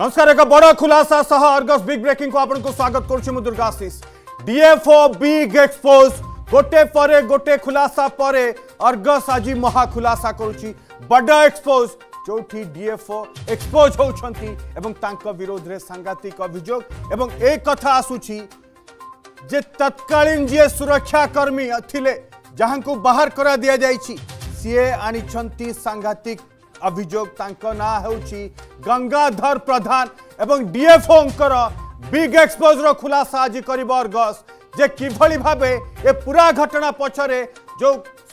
नमस्कार एक बड़ खुलासा सह अर्गस बिग ब्रेकिंग को आपको स्वागत करुच्ची Durga Ashish DFO big expose गोटे परे गोटे खुलासा परे अर्गस आज महा खुलासा करुच्ची बड़ एक्सपोज ଯେଉଁଠି ଡିଏଫଓ ଏକ୍ସପୋଜ୍ ହେଉଛନ୍ତି ଏବଂ ତାଙ୍କ ବିରୋଧରେ ସାଂଘାତିକ ଅଭିଯୋଗ ଏବଂ ଏ କଥା ଆସୁଛି ଯେ ତତ୍କାଳୀନ ଯିଏ ସୁରକ୍ଷାକର୍ମୀ ଥିଲେ ଯାହାଙ୍କୁ ବାହାର କରାଦିଆଯାଇଛି ସିଏ ଆଣିଛନ୍ତି ସାଂଘାତିକ অভিযোগ তাকন না হউচি গঙ্গা ধর প্রধান এবং ডিএফও অংকৰ বিগ এক্সপোজৰ खुलासा আজি কৰিবৰ গছ যে কিভলি ভাবে এ पुरा ঘটনা পছৰে যো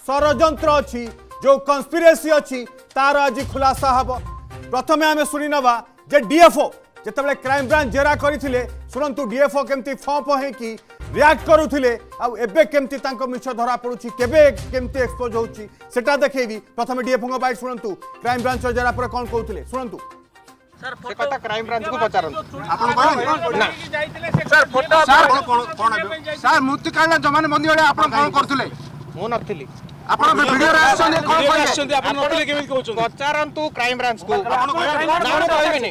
স্বৰযত্ৰ আছে যো কনস্পিৰেঞ্চি আছে তাৰ আজি खुलासा হব প্ৰথমে আমি শুনিনাবা যে ডিএফও যেতবে ক্রাইম ব্রাঞ্চ জেরা করে শুণতু ডিএফও কেমি ফপ হয়েকি রিয়াক্ট করুলে আবে কেমি তাঁর মিছ ধরা পড়ুছি কেবে কেমি এক্সপোজ হচ্ছে সেটা দেখেবি প্রথমে ডিএফও বাইট শুণতু ক্রাইম ব্রাঞ্চ জেরা পরে কম কৌলে শুণতু ସେ କଥା କ୍ରାଇମ ବ୍ରାଞ୍ଚକୁ ପଚାରନ୍ତୁ ଆପଣ କ'ଣ ସାର୍ ମୃତ୍ୟୁକାଳୀନ ଜମାନବନ୍ଦୀ ବେଳେ ଆପଣ କ'ଣ କରୁଥିଲେ ମୁଁ ନଥିଲି ଆପଣ ଭିଡିଓରେ ଆସୁଛନ୍ତି କଣ କହିବେ ଆସୁଛନ୍ତି ଆପଣ ନଥିଲେ କେମିତି କହୁଛନ୍ତି ପଚାରନ୍ତୁ କ୍ରାଇମ ବ୍ରାଞ୍ଚ କୁ ଆପଣ କହିବେନି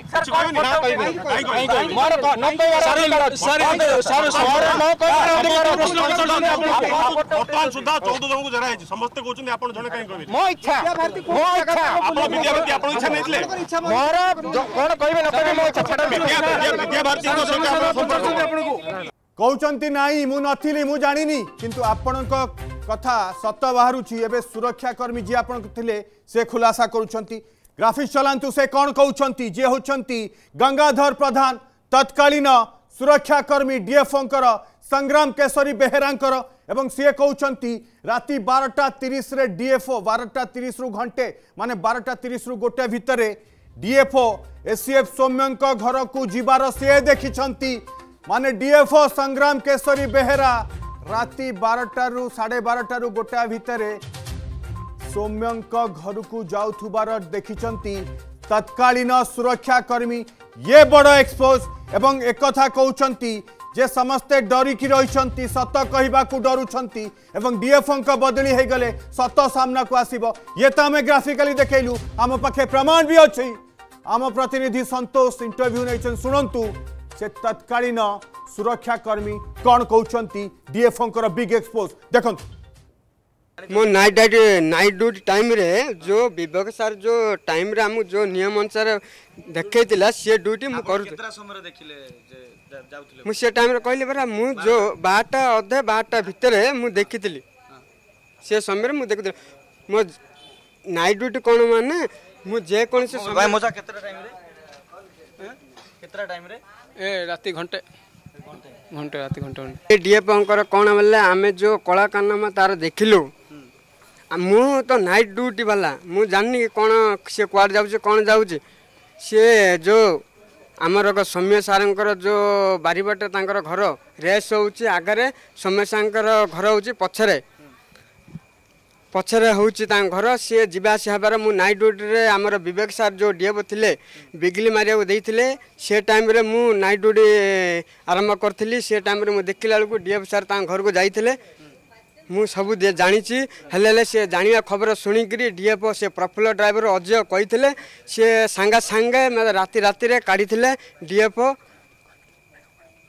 ମୋର ନ କହିବାର ଅଧିକାର ଅଛି ସାର ସାର ନ କହିବାର ଅଧିକାର ପ୍ରଶ୍ନ ପଚାରୁଛନ୍ତି ବର୍ତ୍ତମାନ ସୁଦ୍ଧା ଚଉଦ ଜଣଙ୍କୁ ଜରା ହେଇଛି ସମସ୍ତେ କହୁଛନ୍ତି ଆପଣ ଜଣେ କାହିଁ କହିବେ ମୋ ଇଚ୍ଛା ମୋ ଇଚ୍ଛା ଆପଣ ବିଦ୍ୟା ଭାରତୀ ଆପଣ ଇଚ୍ଛା ନେଇଥିଲେ ମୋର କଣ କହିବେ ନ କହିବେ ମୋ ଇଚ୍ଛା ଛାଡ଼ନ୍ତୁ ବିଦ୍ୟା ଭାରତୀ ଆପଣ ସମ୍ପର୍କ ଆପଣଙ୍କୁ कहते ना मुझे मु जानी किंतु आपण कथा सत बाहर एवं सुरक्षाकर्मी जी आपण थे से खुलासा कराफिक्स चलातु से कौन कौन जी हूँ गंगाधर प्रधान तत्कालीन सुरक्षाकर्मी डीएफओंर संग्राम केशरी बेहेरा सी कौन राति बारटा तीस डीएफओ बारटा तीस रु घंटे मान बारटा तीस रु गोटे भितर DFO S C F Saumya घर को जीवार सी देखी माने डीएफओ संग्राम केशरी बेहेरा राति बारटू साढ़े बारटू गोटा भितर सौम्यों घर को जाऊबार देखी तत्कालीन सुरक्षाकर्मी ये बड़ एक्सपोज एवं एक कौन जे समस्ते डरिकी रही सत कहवाक डरुंच डीएफओं बदली हो गले सत सामना को आसब ये तो आम ग्राफिकाली देखलु आम पाखे प्रमाण भी अच्छी आम प्रतिनिधि संतोष इंटरव्यू नहीं शुणु से तत्कालीन सुरक्षाकर्मी कौन कौन डीएफओं बिग एक्सपोज देख मो नाइट डाइट नाइट ड्यूटी टाइम रे जो विभाग सर जो टाइम रे हम जो नियम अनुसार देखैतिला सी ड्यूटी मुझे करू केतरा टाइम रे कहले परा मु जो 12टा अधे 12टा भितरे मु देखितली से समय रे मु देखितली मो नाइट ड्यूटी कौन माने मु जे कोन से समय मजा केतरा टाइम रे केतरा टाइम रे ଏ ରାତି ଘଣ୍ଟେ ଘଣ୍ଟେ ରାତି ଘଣ୍ଟେ ଘଣ୍ଟେ ଡିଏଫଙ୍କର କ'ଣ ବୋଲେ ଆମେ ଯେଉଁ କଳାକାରନାମା ତାର ଦେଖିଲୁ ମୁଁ ତ ନାଇଟ୍ ଡ୍ୟୁଟି ବାଲା ମୁଁ ଜାଣିନି କ'ଣ ସିଏ କୁଆଡ଼େ ଯାଉଛି କ'ଣ ଯାଉଛି ସିଏ ଯେଉଁ ଆମର ସୌମ୍ୟ ସାର୍ଙ୍କର ଯେଉଁ ବାରିପଟେ ତାଙ୍କର ଘର ରେସ୍ ହେଉଛି ଆଗରେ ସୌମ୍ୟ ସାର୍ଙ୍କର ଘର ହେଉଛି ପଛରେ ପଛରେ ହେଉଛି ତାଙ୍କ ଘର ସିଏ ଯିବା ଆସିବା ହେବାର ମୁଁ ନାଇଟ୍ ଡ୍ୟୁଟିରେ ଆମର ବିବେକ ସାର୍ ଯେଉଁ ଡିଏବ ଥିଲେ ବିଗିଲି ମାରିବାକୁ ଦେଇଥିଲେ ସେ ଟାଇମ୍ରେ ମୁଁ ନାଇଟ୍ ଡ୍ୟୁଟି ଆରମ୍ଭ କରିଥିଲି ସେ ଟାଇମ୍ରେ ମୁଁ ଦେଖିଲା ବେଳକୁ ଡିଏଫ୍ ସାର୍ ତାଙ୍କ ଘରକୁ ଯାଇଥିଲେ ମୁଁ ସବୁ ଜାଣିଛି ହେଲେ ହେଲେ ସେ ଜାଣିବା ଖବର ଶୁଣିକିରି ଡିଏଫ୍ ସେ ପ୍ରଫୁଲ୍ଲ ଡ୍ରାଇଭର ଅଜୟ କହିଥିଲେ ସିଏ ସାଙ୍ଗେ ସାଙ୍ଗେ ରାତି ରାତିରେ କାଢ଼ିଥିଲେ ଡିଏଫ୍ଓ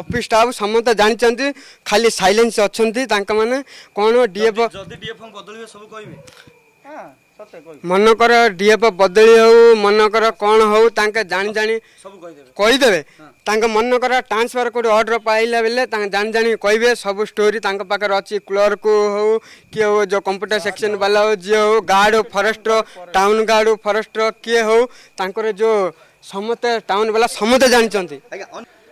अफिस स्टाफ समस्तै जाने खालि सइलेन्स अनि कि मनकर इएफओ बदल मनकर कि तपाईँ मन कर ट्रान्सफर अर्डर पाइला बेला जाने जाने कहिले सब स्टोरी पाखेर हो कलर्क हो जो कम्प्युटर सेक्सन वाला हो र हो गार्ड गार्ड र कि हौ तर जो समे टाउ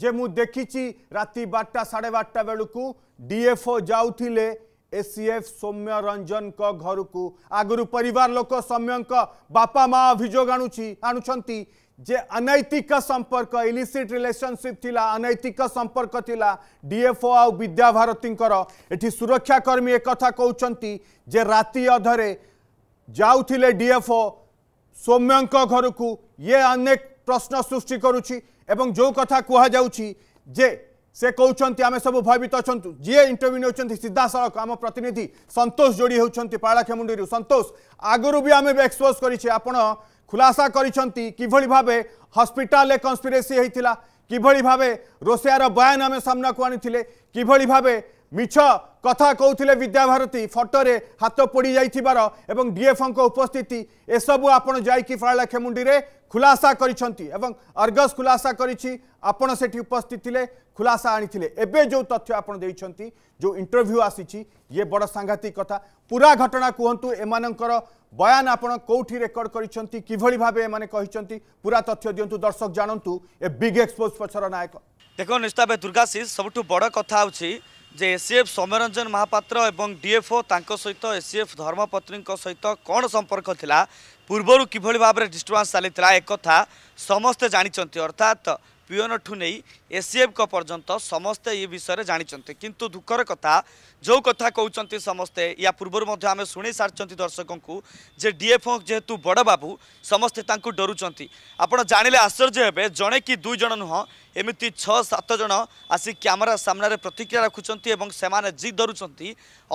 जे मु देखी राति बारटा साढ़े बारटा बेलू डीएफओ जाऊ एसीएफ सौम्य रंजन को घर को आगुरी पर लोक सौम्य बापा माँ अभोग आणुंट अनैतिक संपर्क इलिसीट रिलेसनशिप थिला अनैतिक संपर्क थिला डीएफओ आउ भारती सुरक्षाकर्मी एक कौन जे राति अधरे जाऊ सौम्य घर को ये अनेक प्रश्न सृष्टि करुच्छी এবং ଯେଉଁ କଥା କୁହାଯାଉଛି ଯେ ସେ କହୁଛନ୍ତି ଆମେ ସବୁ ଭୟଭୀତ ଅଛନ୍ତି ଯିଏ ଇଣ୍ଟରଭ୍ୟୁ ନେଉଛନ୍ତି ସିଧାସଳଖ ଆମ ପ୍ରତିନିଧି ସନ୍ତୋଷ ଯୋଡ଼ି ହେଉଛନ୍ତି ପାଳାଖେମୁଣ୍ଡିରୁ ସନ୍ତୋଷ ଆଗରୁ ବି ଆମେ ବି ଏକ୍ସପୋଜ୍ କରିଛେ ଆପଣ ଖୁଲାସା କରିଛନ୍ତି କିଭଳି ଭାବେ ହସ୍ପିଟାଲରେ କନ୍ସପିରେସି ହେଇଥିଲା କିଭଳି ଭାବେ ରୋଷିଆର ବୟାନ ଆମେ ସାମ୍ନାକୁ ଆଣିଥିଲେ କିଭଳି ଭାବେ ମିଛ କଥା କହୁଥିଲେ ବିଦ୍ୟାଭାରତୀ ଫଟୋରେ ହାତ ପୋଡ଼ି ଯାଇଥିବାର ଏବଂ ଡିଏଫ୍ଓଙ୍କ ଉପସ୍ଥିତି ଏସବୁ ଆପଣ ଯାଇକି ଫାଳାଖେମୁଣ୍ଡିରେ ଖୁଲାସା କରିଛନ୍ତି ଏବଂ ଅର୍ଗସ୍ ଖୁଲାସା କରିଛି ଆପଣ ସେଠି ଉପସ୍ଥିତ ଥିଲେ ଖୁଲାସା ଆଣିଥିଲେ ଏବେ ଯେଉଁ ତଥ୍ୟ ଆପଣ ଦେଇଛନ୍ତି ଯେଉଁ ଇଣ୍ଟରଭ୍ୟୁ ଆସିଛି ଇଏ ବଡ଼ ସାଂଘାତିକ କଥା ପୁରା ଘଟଣା କୁହନ୍ତୁ ଏମାନଙ୍କର ବୟାନ ଆପଣ କେଉଁଠି ରେକର୍ଡ କରିଛନ୍ତି କିଭଳି ଭାବେ ଏମାନେ କହିଛନ୍ତି ପୁରା ତଥ୍ୟ ଦିଅନ୍ତୁ ଦର୍ଶକ ଜାଣନ୍ତୁ ଏ ବିଗ୍ ଏକ୍ସପୋଜ୍ ପଛର ନାୟକ ଦେଖ ନିଶ୍ଚିତ ଭାବେ ଦୁର୍ଗାଶିଷ ସବୁଠୁ ବଡ଼ କଥା ହେଉଛି ଯେ ଏସିଏଫ୍ ସୌମ୍ୟରଞ୍ଜନ ମହାପାତ୍ର ଏବଂ ଡିଏଫ୍ଓ ତାଙ୍କ ସହିତ ଏସିଏଫ୍ ଧର୍ମପତ୍ନୀଙ୍କ ସହିତ କ'ଣ ସମ୍ପର୍କ ଥିଲା ପୂର୍ବରୁ କିଭଳି ଭାବରେ ଡିଷ୍ଟର୍ବାନ୍ସ ଚାଲିଥିଲା ଏକଥା ସମସ୍ତେ ଜାଣିଛନ୍ତି ଅର୍ଥାତ୍ ପିଓନଠୁ ନେଇ ଏସିଏଫ୍ଙ୍କ ପର୍ଯ୍ୟନ୍ତ ସମସ୍ତେ ଏ ବିଷୟରେ ଜାଣିଛନ୍ତି କିନ୍ତୁ ଦୁଃଖର କଥା ଯେଉଁ କଥା କହୁଛନ୍ତି ସମସ୍ତେ ୟା ପୂର୍ବରୁ ମଧ୍ୟ ଆମେ ଶୁଣେଇ ସାରିଛନ୍ତି ଦର୍ଶକଙ୍କୁ ଯେ ଡିଏଫ୍ଓ ଯେହେତୁ ବଡ଼ ବାବୁ ସମସ୍ତେ ତାଙ୍କୁ ଡରୁଛନ୍ତି ଆପଣ ଜାଣିଲେ ଆଶ୍ଚର୍ଯ୍ୟ ହେବେ ଜଣେ କି ଦୁଇ ଜଣ ନୁହଁ ଏମିତି ଛଅ ସାତ ଜଣ ଆସି କ୍ୟାମେରା ସାମ୍ନାରେ ପ୍ରତିକ୍ରିୟା ରଖୁଛନ୍ତି ଏବଂ ସେମାନେ ଜିଦ୍ ଧରୁଛନ୍ତି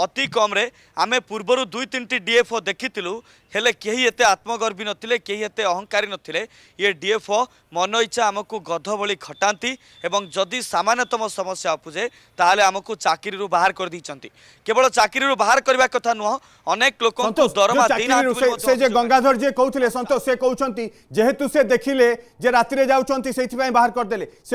ଅତି କମ୍ରେ ଆମେ ପୂର୍ବରୁ ଦୁଇ ତିନିଟି ଡିଏଫ୍ଓ ଦେଖିଥିଲୁ ହେଲେ କେହି ଏତେ ଆତ୍ମଗର୍ବୀ ନଥିଲେ କେହି ଏତେ ଅହଙ୍କାରୀ ନଥିଲେ ଇଏ ଡିଏଫ୍ଓ ମନ ଇଚ୍ଛା ଆମକୁ ଗଧ ଭଳି ଖଟାନ୍ତି ଏବଂ ଯଦି ସାମାନ୍ୟତମ ସମସ୍ୟା ଉପୁଜେ ତାହେଲେ ଆମକୁ ଚାକିରିରୁ ବାହାର କରିଦେଇଛନ୍ତି କେବଳ ଚାକିରିରୁ ବାହାର କରିବା କଥା ନୁହଁ ଅନେକ ଲୋକଙ୍କୁ ଦରମା ଦେଇନାହାନ୍ତି ସେ ଯେ ଗଙ୍ଗାଧର ଯିଏ କହୁଥିଲେ ସନ୍ତୋଷ ସେ କହୁଛନ୍ତି ଯେହେତୁ ସେ ଦେଖିଲେ ଯେ ରାତିରେ ଯାଉଛନ୍ତି ସେଇଥିପାଇଁ ବାହାର କରିଦେଲେ ସେ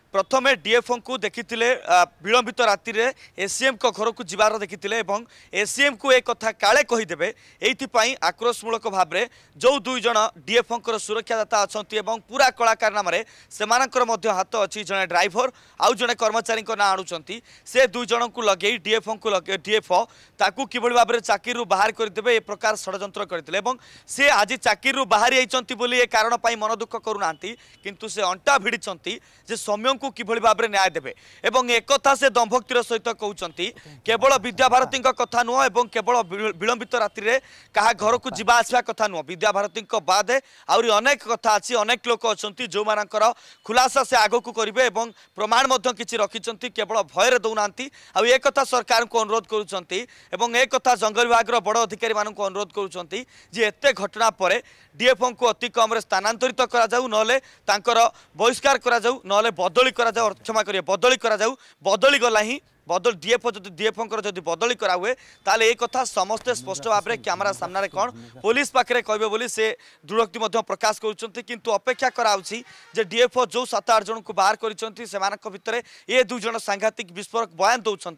প্রথমে ডিএফঙ্কু দেখিলে বিলম্বিত রাতে এসিএমক ঘরক যাবার দেখিলে এবং এসিএমকু এ কথা কালে কহিদেবে এইপাই আক্রোশমূলক ভাবে যে দুইজন ডিএফঙ্কর সুরক্ষাদাতা অনেক এবং পুরা কলাকার নামে সে হাত অছি জনে ড্রাইভর আউ জনে কর্মচারী না আনুচার সে দুইজন লগাই ডিএফঙ্কু ডিএফও তাকে কিভাবে ভাবে চাকরি বাহার করেদেবে এ প্রকার ষড়যন্ত্র করে এবং সে আজ চাকরি বাহারি যাই বলে এ কারণ মন দুঃখ করু না কিন্তু সে অন্টা ভিড়ি যে সৌম্য ଲୋକଙ୍କୁ କିଭଳି ଭାବରେ ନ୍ୟାୟ ଦେବେ ଏବଂ ଏକଥା ସେ ଦମ୍ଭକ୍ତିର ସହିତ କହୁଛନ୍ତି କେବଳ ବିଦ୍ୟାଭାରତୀଙ୍କ କଥା ନୁହଁ ଏବଂ କେବଳ ବିଳମ୍ବିତ ରାତିରେ କାହା ଘରକୁ ଯିବା ଆସିବା କଥା ନୁହଁ ବିଦ୍ୟାଭାରତୀଙ୍କ ବାଦେ ଆହୁରି ଅନେକ କଥା ଅଛି ଅନେକ ଲୋକ ଅଛନ୍ତି ଯେଉଁମାନଙ୍କର ଖୁଲାସା ସେ ଆଗକୁ କରିବେ ଏବଂ ପ୍ରମାଣ ମଧ୍ୟ କିଛି ରଖିଛନ୍ତି କେବଳ ଭୟରେ ଦେଉନାହାନ୍ତି ଆଉ ଏ କଥା ସରକାରଙ୍କୁ ଅନୁରୋଧ କରୁଛନ୍ତି ଏବଂ ଏ କଥା ଜଙ୍ଗଲ ବିଭାଗର ବଡ଼ ଅଧିକାରୀମାନଙ୍କୁ ଅନୁରୋଧ କରୁଛନ୍ତି ଯେ ଏତେ ଘଟଣା ପରେ ଡିଏଫ୍ଓଙ୍କୁ ଅତି କମ୍ରେ ସ୍ଥାନାନ୍ତରିତ କରାଯାଉ ନହେଲେ ତାଙ୍କର ବହିଷ୍କାର କରାଯାଉ ନହେଲେ ବଦଳି କରାଯାଉ କ୍ଷମା କରିବେ ବଦଳି କରାଯାଉ ବଦଳି ହିଁ বদল ডিএফও যদি ডিএফঙ্কর যদি বদলি করা হুয়ে তাহলে এই কথা সমস্তে স্পষ্ট ভাবে ক্যামেরা সামনে কোণ পুলিশ পাখে কহবে বলে সে দৃঢ়োক্তি প্রকাশ করছেন কিন্তু অপেক্ষা করা হচ্ছে যে ডিএফও যে সাত আট জন বাহার করেছেন সে ভিতরে এ দুজন সাংঘাতিক বিস্ফোরক বয়ান দৌঁছেন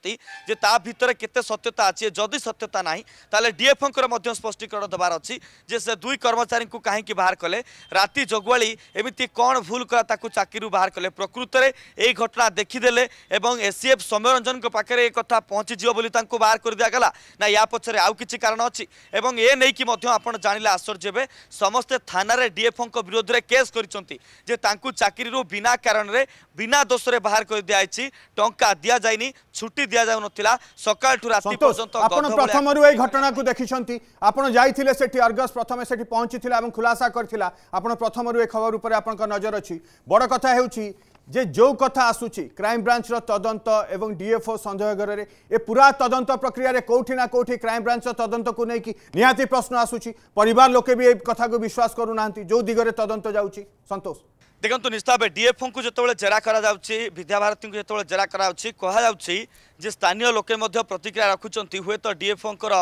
যে তা ভিতরে কেতে সত্যতা আছে যদি সত্যতা না তাহলে ডিএফঙ্কর স্পষ্টীকরণ দেবার অছি যে সে দুই কর্মচারী কাহিকি বাহার কলে রাতে জগুয়াড়ি এমিতি কোণ ভুল করা তাকে চাকরি বাহার কলে প্রকৃতরে এই ঘটনা দেখিদেলে এবং এসিএফ সৌম্যরঞ্জন ପ୍ରଶାସନଙ୍କ ପାଖରେ ଏ କଥା ପହଞ୍ଚିଯିବ ବୋଲି ତାଙ୍କୁ ବାହାର କରିଦିଆଗଲା ନା ୟା ପଛରେ ଆଉ କିଛି କାରଣ ଅଛି ଏବଂ ଏ ନେଇକି ମଧ୍ୟ ଆପଣ ଜାଣିଲେ ଆଶ୍ଚର୍ଯ୍ୟ ହେବେ ସମସ୍ତେ ଥାନାରେ ଡିଏଫ୍ଓଙ୍କ ବିରୋଧରେ କେସ୍ କରିଛନ୍ତି ଯେ ତାଙ୍କୁ ଚାକିରିରୁ ବିନା କାରଣରେ ବିନା ଦୋଷରେ ବାହାର କରିଦିଆଯାଇଛି ଟଙ୍କା ଦିଆଯାଇନି ଛୁଟି ଦିଆଯାଉନଥିଲା ସକାଳଠୁ ରାତି ପର୍ଯ୍ୟନ୍ତ ଆପଣ ପ୍ରଥମରୁ ଏହି ଘଟଣାକୁ ଦେଖିଛନ୍ତି ଆପଣ ଯାଇଥିଲେ ସେଠି আর্গস ପ୍ରଥମେ ସେଠି ପହଞ୍ଚିଥିଲା ଏବଂ ଖୁଲାସା କରିଥିଲା ଆପଣ ପ୍ରଥମରୁ ଏ ଖବର ଉପରେ ଆପଣଙ୍କ ନଜର ଅଛି ବଡ଼ କଥା ହେଉଛି যে যে কথা আসুচি ক্রাইমব্রাঞ্চর তদন্ত এবং ডিএফও সন্দেহ ঘরে এ পুরা তদন্ত প্রক্রিয়ার কোটি না কোটি ক্রাইমব্রাঞ্চর তদন্তকু নেই নিহতি প্রশ্ন আসুচি পরিবার লোকে বি এ কথাকে বিশ্বাস করু না যে দিগরে তদন্ত যাচ্ছি সন্তোষ দেখুন নিশ্চিত ভাবে ডিএফও যেতবে জেরা করা যাচ্ছে বিদ্যাভারতী যেতবে জেরা করা কুহযাচ্ছে যে স্থানীয় লোকে মধ্য প্রতিক্রিয়া রাখুছেন হুয়েত ডিএফঙ্কর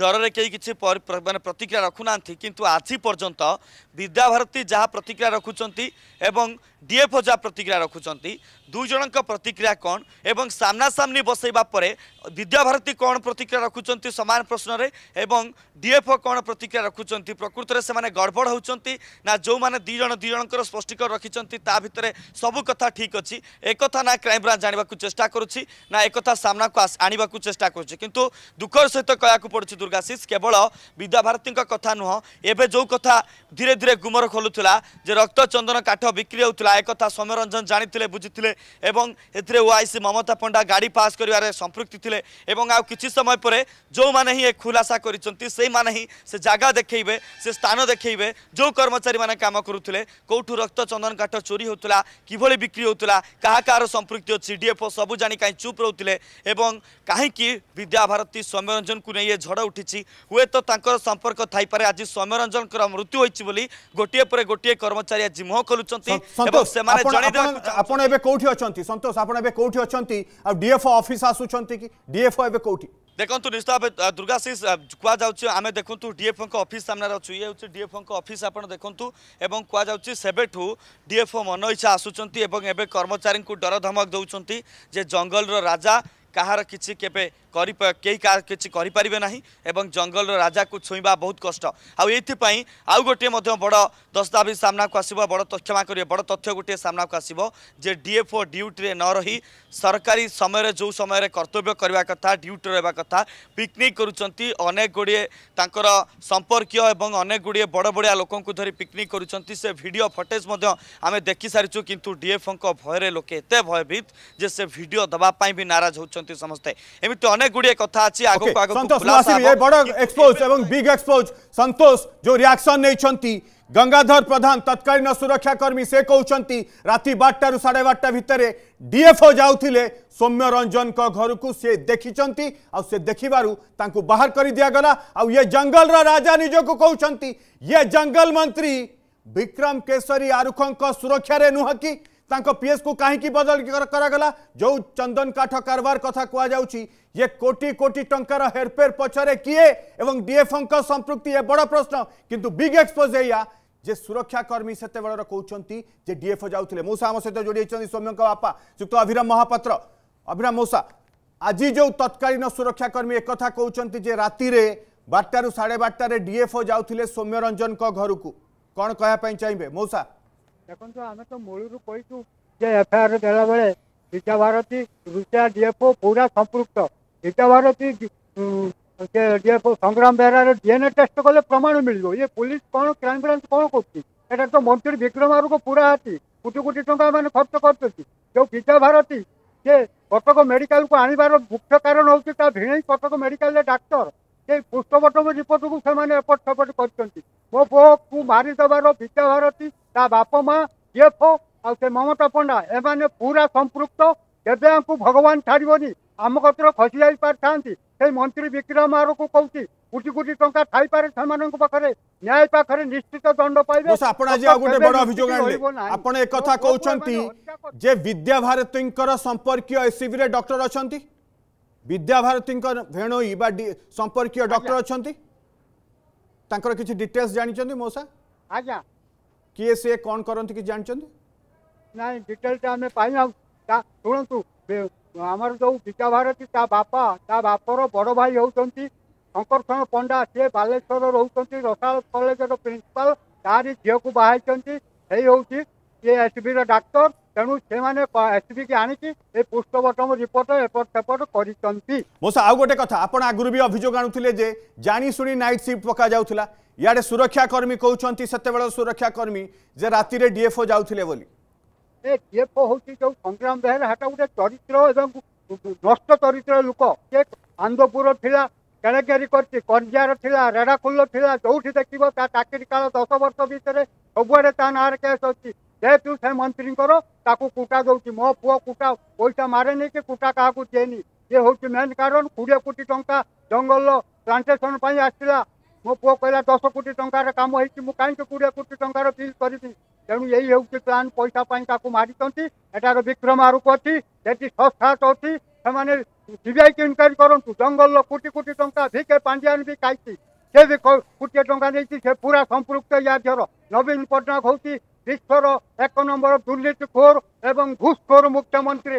ডরের কেউ কিছু মানে প্রতিক্রিয়া রাখু না কিন্তু আজ পর্যন্ত বিদ্যাভারতী যা প্রতিক্রিয়া রাখুছেন এবং ডিএফও যা প্রতিক্রিয়া রাখুছেন দুইজণক প্রতিক্রিয়া কণ এবং সামনাসামনি বসাইবা পরে বিদ্যাভারতী কণ প্রতিক্রিয়া রাখুছেন সমান প্রশ্নরে এবং ডিএফও কণ প্রতিক্রিয়া রাখুছেন প্রকৃতরে সে গড়বড় হচ্ছেন না যে দুইজন দুইজণকর স্পষ্টীকরণ রাখি তা ভিতরে সবু কথা ঠিক অ্যাথা একথা না ক্রাইমব্রাঞ্চ জাঁয়া চেষ্টা করছি না একথা ସାମ୍ନାକୁ ଆଣିବାକୁ ଚେଷ୍ଟା କରୁଛି କିନ୍ତୁ ଦୁଃଖର ସହିତ କହିବାକୁ ପଡ଼ୁଛି ଦୁର୍ଗାଶିଷ କେବଳ ବିଦ୍ୟାଭାରତୀଙ୍କ କଥା ନୁହଁ ଏବେ ଯେଉଁ କଥା ଧୀରେ ଧୀରେ ଗୁମର ଖୋଲୁଥିଲା ଯେ ରକ୍ତ ଚନ୍ଦନ କାଠ ବିକ୍ରି ହେଉଥିଲା ଏକଥା ସୌମ୍ୟରଞ୍ଜନ ଜାଣିଥିଲେ ବୁଝିଥିଲେ ଏବଂ ଏଥିରେ ଓଆଇସି ମମତା ପଣ୍ଡା ଗାଡ଼ି ପାସ୍ କରିବାରେ ସମ୍ପୃକ୍ତି ଥିଲେ ଏବଂ ଆଉ କିଛି ସମୟ ପରେ ଯେଉଁମାନେ ହିଁ ଏ ଖୁଲାସା କରିଛନ୍ତି ସେଇମାନେ ହିଁ ସେ ଜାଗା ଦେଖେଇବେ ସେ ସ୍ଥାନ ଦେଖେଇବେ ଯେଉଁ କର୍ମଚାରୀମାନେ କାମ କରୁଥିଲେ କେଉଁଠୁ ରକ୍ତ ଚନ୍ଦନ କାଠ ଚୋରି ହେଉଥିଲା କିଭଳି ବିକ୍ରି ହେଉଥିଲା କାହା କାହାର ସମ୍ପୃକ୍ତି ଅଛି ଡିଏଫ୍ଓ ସବୁ ଜାଣି କାହିଁ ଚୁପ୍ ରହୁଥିଲେ এবং কাହିଁକି ବିଦ୍ୟାଭାରତୀ ସୌମ୍ୟରଞ୍ଜନକୁ ନେଇ ଏ ଝଡ଼ ଉଠିଛି ହୁଏତ ତାଙ୍କର ସମ୍ପର୍କ ଥାଇପାରେ ଆଜି ସୌମ୍ୟରଞ୍ଜନଙ୍କର ମୃତ୍ୟୁ ହୋଇଛି ବୋଲି ଗୋଟିଏ ପରେ ଗୋଟିଏ କର୍ମଚାରୀ ଆଜି ମୁହଁ ଖୋଲୁଛନ୍ତି ଏବଂ ସେମାନେ ଆପଣ ଏବେ କୋଉଠି ଅଛନ୍ତି ସନ୍ତୋଷ ଆପଣ ଏବେ କୋଉଠି ଅଛନ୍ତି ଆଉ ଡିଏଫ୍ଓ ଅଫିସ୍ ଆସୁଛନ୍ତି କି ଡିଏଫ୍ଓ ଏବେ କୋଉଠି ଦେଖନ୍ତୁ ନିଶ୍ଚିତ ଭାବେ ଦୁର୍ଗାଶିଷ କୁହାଯାଉଛି ଆମେ ଦେଖନ୍ତୁ ଡିଏଫ୍ଓଙ୍କ ଅଫିସ୍ ସାମ୍ନାରେ ଅଛୁ ଇଏ ହେଉଛି ଡିଏଫ୍ଓଙ୍କ ଅଫିସ୍ ଆପଣ ଦେଖନ୍ତୁ ଏବଂ କୁହାଯାଉଛି ସେବେଠୁ ଡିଏଫ୍ଓ ମନ ଇଚ୍ଛା ଆସୁଛନ୍ତି ଏବଂ ଏବେ କର୍ମଚାରୀଙ୍କୁ ଡର ଧମକ ଦେଉଛନ୍ତି ଯେ ଜଙ୍ଗଲର ରାଜା कहार किसी के করি পারি কে কিছু করি পারিবে নাহি এবং জঙ্গলৰ ৰাজাକୁ ছুইবা বহুত কষ্ট আৰু এইতি পই আৰু গটিৰ মধ্যম বড় দস্তাবি সামনাক আসিব বড় তক্ষমা কৰি বড় তথ্য গটিৰ সামনাক আসিব যে ডিএফঅ ড്യൂটিৰে নৰহি सरकारी সময়ৰ যো সময়ৰে কৰ্তব্য কৰিব কথা ড്യൂটি ৰেবা কথা পিকনিক কৰুচন্তি अनेक গুডিয়ে তাংকৰ সম্পৰ্কীয় এবং अनेक গুডিয়ে বড় বড়য়া লোকক ধৰি পিকনিক কৰুচন্তি সে ভিডিও ফুটেজৰ মধ্য আমি দেখি সৰচুককিন্তু ডিএফঅଙ୍କ ভয়ৰে লোকে তে ভয় ভিতৰ যে সে ভিডিও দবা পাই বি নাৰাজ হৈচন্তি সমষ্টি এবিটো गुड़े कथा अछि आगो को आगो संतोष वासी ए बड एक्सपोज एवं बिग एक्सपोज संतोष जो रिएक्शन नै छंती गंगाधर प्रधान तत्कालीन सुरक्षाकर्मी से कहउछंती राती 8टा रु 8:30टा भितरे डीएफओ जाउथिले सौम्य रंजन को घर को से देखिछंती आ से बाहर करि दिया आ जंगल रा राजा निजो को कहउछंती ये जंगल मंत्री विक्रम केसरी आरुखंक सुरक्षा नुह नुहकी पीएस को कहीं बदल करागला जो चंदन काठ कारबार कथा कहु ये कोटी कोटी टंकार हेरफेर पछरे किए एवं डीएफओं संपृक्ति ए बड़ प्रश्न किंतु बिग एक्सपोज एया जे सुरक्षाकर्मी से बड़ जे डीएफओ जाते मूसा आम सहित जोड़ी सौम्यों बापा श्रीक्त अभिराम महापात्र अभिराम मूसा आज जो तत्कालीन सुरक्षाकर्मी एक कहते जे राति बारटार साढ़े बारटार डीएफओ रंजन सौम्यरंजन घर को कौन कहवाई चाहिए मौसा ଦେଖନ୍ତୁ ଆମେ ତ ମୂଳରୁ କହିଛୁ ଯେ ଏଫଆଇଆର ଦେଲାବେଳେ ବିଦ୍ୟା ଭାରତୀ ରୁଷିଆ ଡିଏଫଓ ପୁରା ସମ୍ପୃକ୍ତ ବିଦ୍ୟା ଭାରତୀ ସେ ଡିଏଫଓ ସଂଗ୍ରାମ ବେହେରାର ଡିଏନ୍ଏ ଟେଷ୍ଟ କଲେ ପ୍ରମାଣ ମିଳିବ ଇଏ ପୋଲିସ କ'ଣ କ୍ରାଇମବ୍ରାଞ୍ଚ କ'ଣ କରୁଛି ଏଇଟା ତ ମନ୍ତ୍ରୀ ବିକ୍ରମ ଆରୁକୁ ପୁରା ଅଛି କୋଟି କୋଟି ଟଙ୍କା ମାନେ ଖର୍ଚ୍ଚ କରୁଛନ୍ତି ଯେଉଁ ବିଦ୍ୟା ଭାରତୀ ସେ କଟକ ମେଡ଼ିକାଲକୁ ଆଣିବାର ମୁଖ୍ୟ କାରଣ ହେଉଛି ତା ଭିଣେଇ କଟକ ମେଡ଼ିକାଲରେ ଡାକ୍ତର କେହି ପୃଷ୍ଠପଟକୁ ବିପଦକୁ ସେମାନେ ଏପଟ ସେପଟ କରିଛନ୍ତି ମୋ ପୁଅକୁ ମାରିଦେବାର ବିଦ୍ୟା ଭାରତୀ ତା ବାପା ମା ଏଫ ଆଉ ସେ ମମତା ପଣ୍ଡା ଏମାନେ ପୁରା ସମ୍ପୃକ୍ତ କେବେ ଆଙ୍କୁ ଭଗବାନ ଛାଡ଼ିବନି ଆମ କତିରେ ଖସି ଯାଇପାରିଥାନ୍ତି ସେଇ ମନ୍ତ୍ରୀ ବିକ୍ରମ ଆରକୁ କହୁଛି কোটি কোটি টঙ্কা থাইপারে সেমানক পাখরে ন্যায় পাখরে নিশ্চিত দণ্ড পাইবে বস আপন আজি আউ গটে বড় অভিযোগ আনলে আপন এক কথা কউছন্তি যে বিদ্যা ভারতীঙ্কর সম্পর্কীয় এসিবি রে ডক্টর অছন্তি विद्याभारती भेणई बा संपर्क डॉक्टर अच्छा ତାଙ୍କର କିଛି ଡିଟେଲ୍ସ ଜାଣିଛନ୍ତି ମଉସା ଆଜ୍ଞା କିଏ ସିଏ କ'ଣ କରନ୍ତି କିଛି ଜାଣିଛନ୍ତି ନାଇଁ ଡିଟେଲ୍ସଟା ଆମେ ପାଇନାହୁଁ ଶୁଣନ୍ତୁ ଆମର ଯୋଉ ବିକା ଭାରତୀ ତା ବାପା ତା ବାପର ବଡ଼ ଭାଇ ହେଉଛନ୍ତି ଶଙ୍କର୍ଷଣ ପଣ୍ଡା ସିଏ ବାଲେଶ୍ୱର ରହୁଛନ୍ତି ରସାଳ କଲେଜର ପ୍ରିନ୍ସିପାଲ ତାରି ଝିଅକୁ ବାହା ହେଇଛନ୍ତି ସେଇ ହେଉଛି ସିଏ ଏସ୍ବିର ଡାକ୍ତର ତେଣୁ ସେମାନେ ଏସ୍ପିକି ଆଣିକି ଏ ପୋଷ୍ଟମର୍ଟମ ରିପୋର୍ଟ ଏପଟ ସେପଟ କରିଛନ୍ତି ମୋ ଆଉ ଗୋଟେ କଥା ଆପଣ ଆଗରୁ ବି ଅଭିଯୋଗ ଆଣୁଥିଲେ ଯେ ଜାଣିଶୁଣି ନାଇଟ୍ ସିଫ୍ଟ ପକାଯାଉଥିଲା ଇଆଡ଼େ ସୁରକ୍ଷାକର୍ମୀ କହୁଛନ୍ତି ସେତେବେଳେ ସୁରକ୍ଷାକର୍ମୀ ଯେ ରାତିରେ ଡିଏଫ୍ଓ ଯାଉଥିଲେ ବୋଲି ଏ ଡିଏଫ୍ଓ ହେଉଛି ଯେଉଁ ସଂଗ୍ରାମ ବେହେରା ହେଟା ଗୋଟେ ଚରିତ୍ର ଏବଂ ନଷ୍ଟ ଚରିତ୍ର ଲୋକ ସେ ଆନ୍ଦପୁର ଥିଲା কেলেঙ্কারি କରିଛି কঞ্জার ଥିଲା রেড়াখোল ଥିଲା ଯେଉଁଠି ଦେଖିବ ତା ଚାକିରି କାଳ ଦଶ ବର୍ଷ ଭିତରେ ସବୁଆଡ଼େ ତା ନାଁରେ କେସ୍ ଅଛି ଯେହେତୁ ସେ ମନ୍ତ୍ରୀଙ୍କର ତାକୁ କୁଟା ଦେଉଛି ମୋ ପୁଅ କୁଟା ପଇସା ମାରେନି କି କୁଟା କାହାକୁ ଦିଏନି ଇଏ ହେଉଛି ମେନ୍ କାରଣ କୋଡ଼ିଏ କୋଟି ଟଙ୍କା ଜଙ୍ଗଲ ପ୍ଲାଣ୍ଟେସନ୍ ପାଇଁ ଆସିଥିଲା ମୋ ପୁଅ କହିଲା ଦଶ କୋଟି ଟଙ୍କାର କାମ ହେଇଛି ମୁଁ କାହିଁକି କୋଡ଼ିଏ କୋଟି ଟଙ୍କାର ବିଲ୍ କରିବି ତେଣୁ ଏଇ ହେଉଛି ପ୍ଲାନ୍ ପଇସା ପାଇଁ ତାକୁ ମାରିଛନ୍ତି ଏଠାର ବିକ୍ରମ ଆରକୁ ଅଛି ସେଠି ସଂସ୍ଥାଟ ଅଛି ସେମାନେ ସିବିଆଇକି ଇନକ୍ୱାରି କରନ୍ତୁ ଜଙ୍ଗଲର କୋଟି କୋଟି ଟଙ୍କା ଭିକେ ପାଣ୍ଡିଆନ ବି ଖାଇଛି ସେ ବି କୋଟିଏ ଟଙ୍କା ନେଇଛି ସେ ପୁରା ସମ୍ପୃକ୍ତ ୟା ଦେହର ନବୀନ ପଟ୍ଟନାୟକ ହେଉଛି ବିଶ୍ୱର ଏକ ନମ୍ବର ଦୁର୍ନୀତିଖୋର ଏବଂ ଘୁଷଖୋର ମୁଖ୍ୟମନ୍ତ୍ରୀ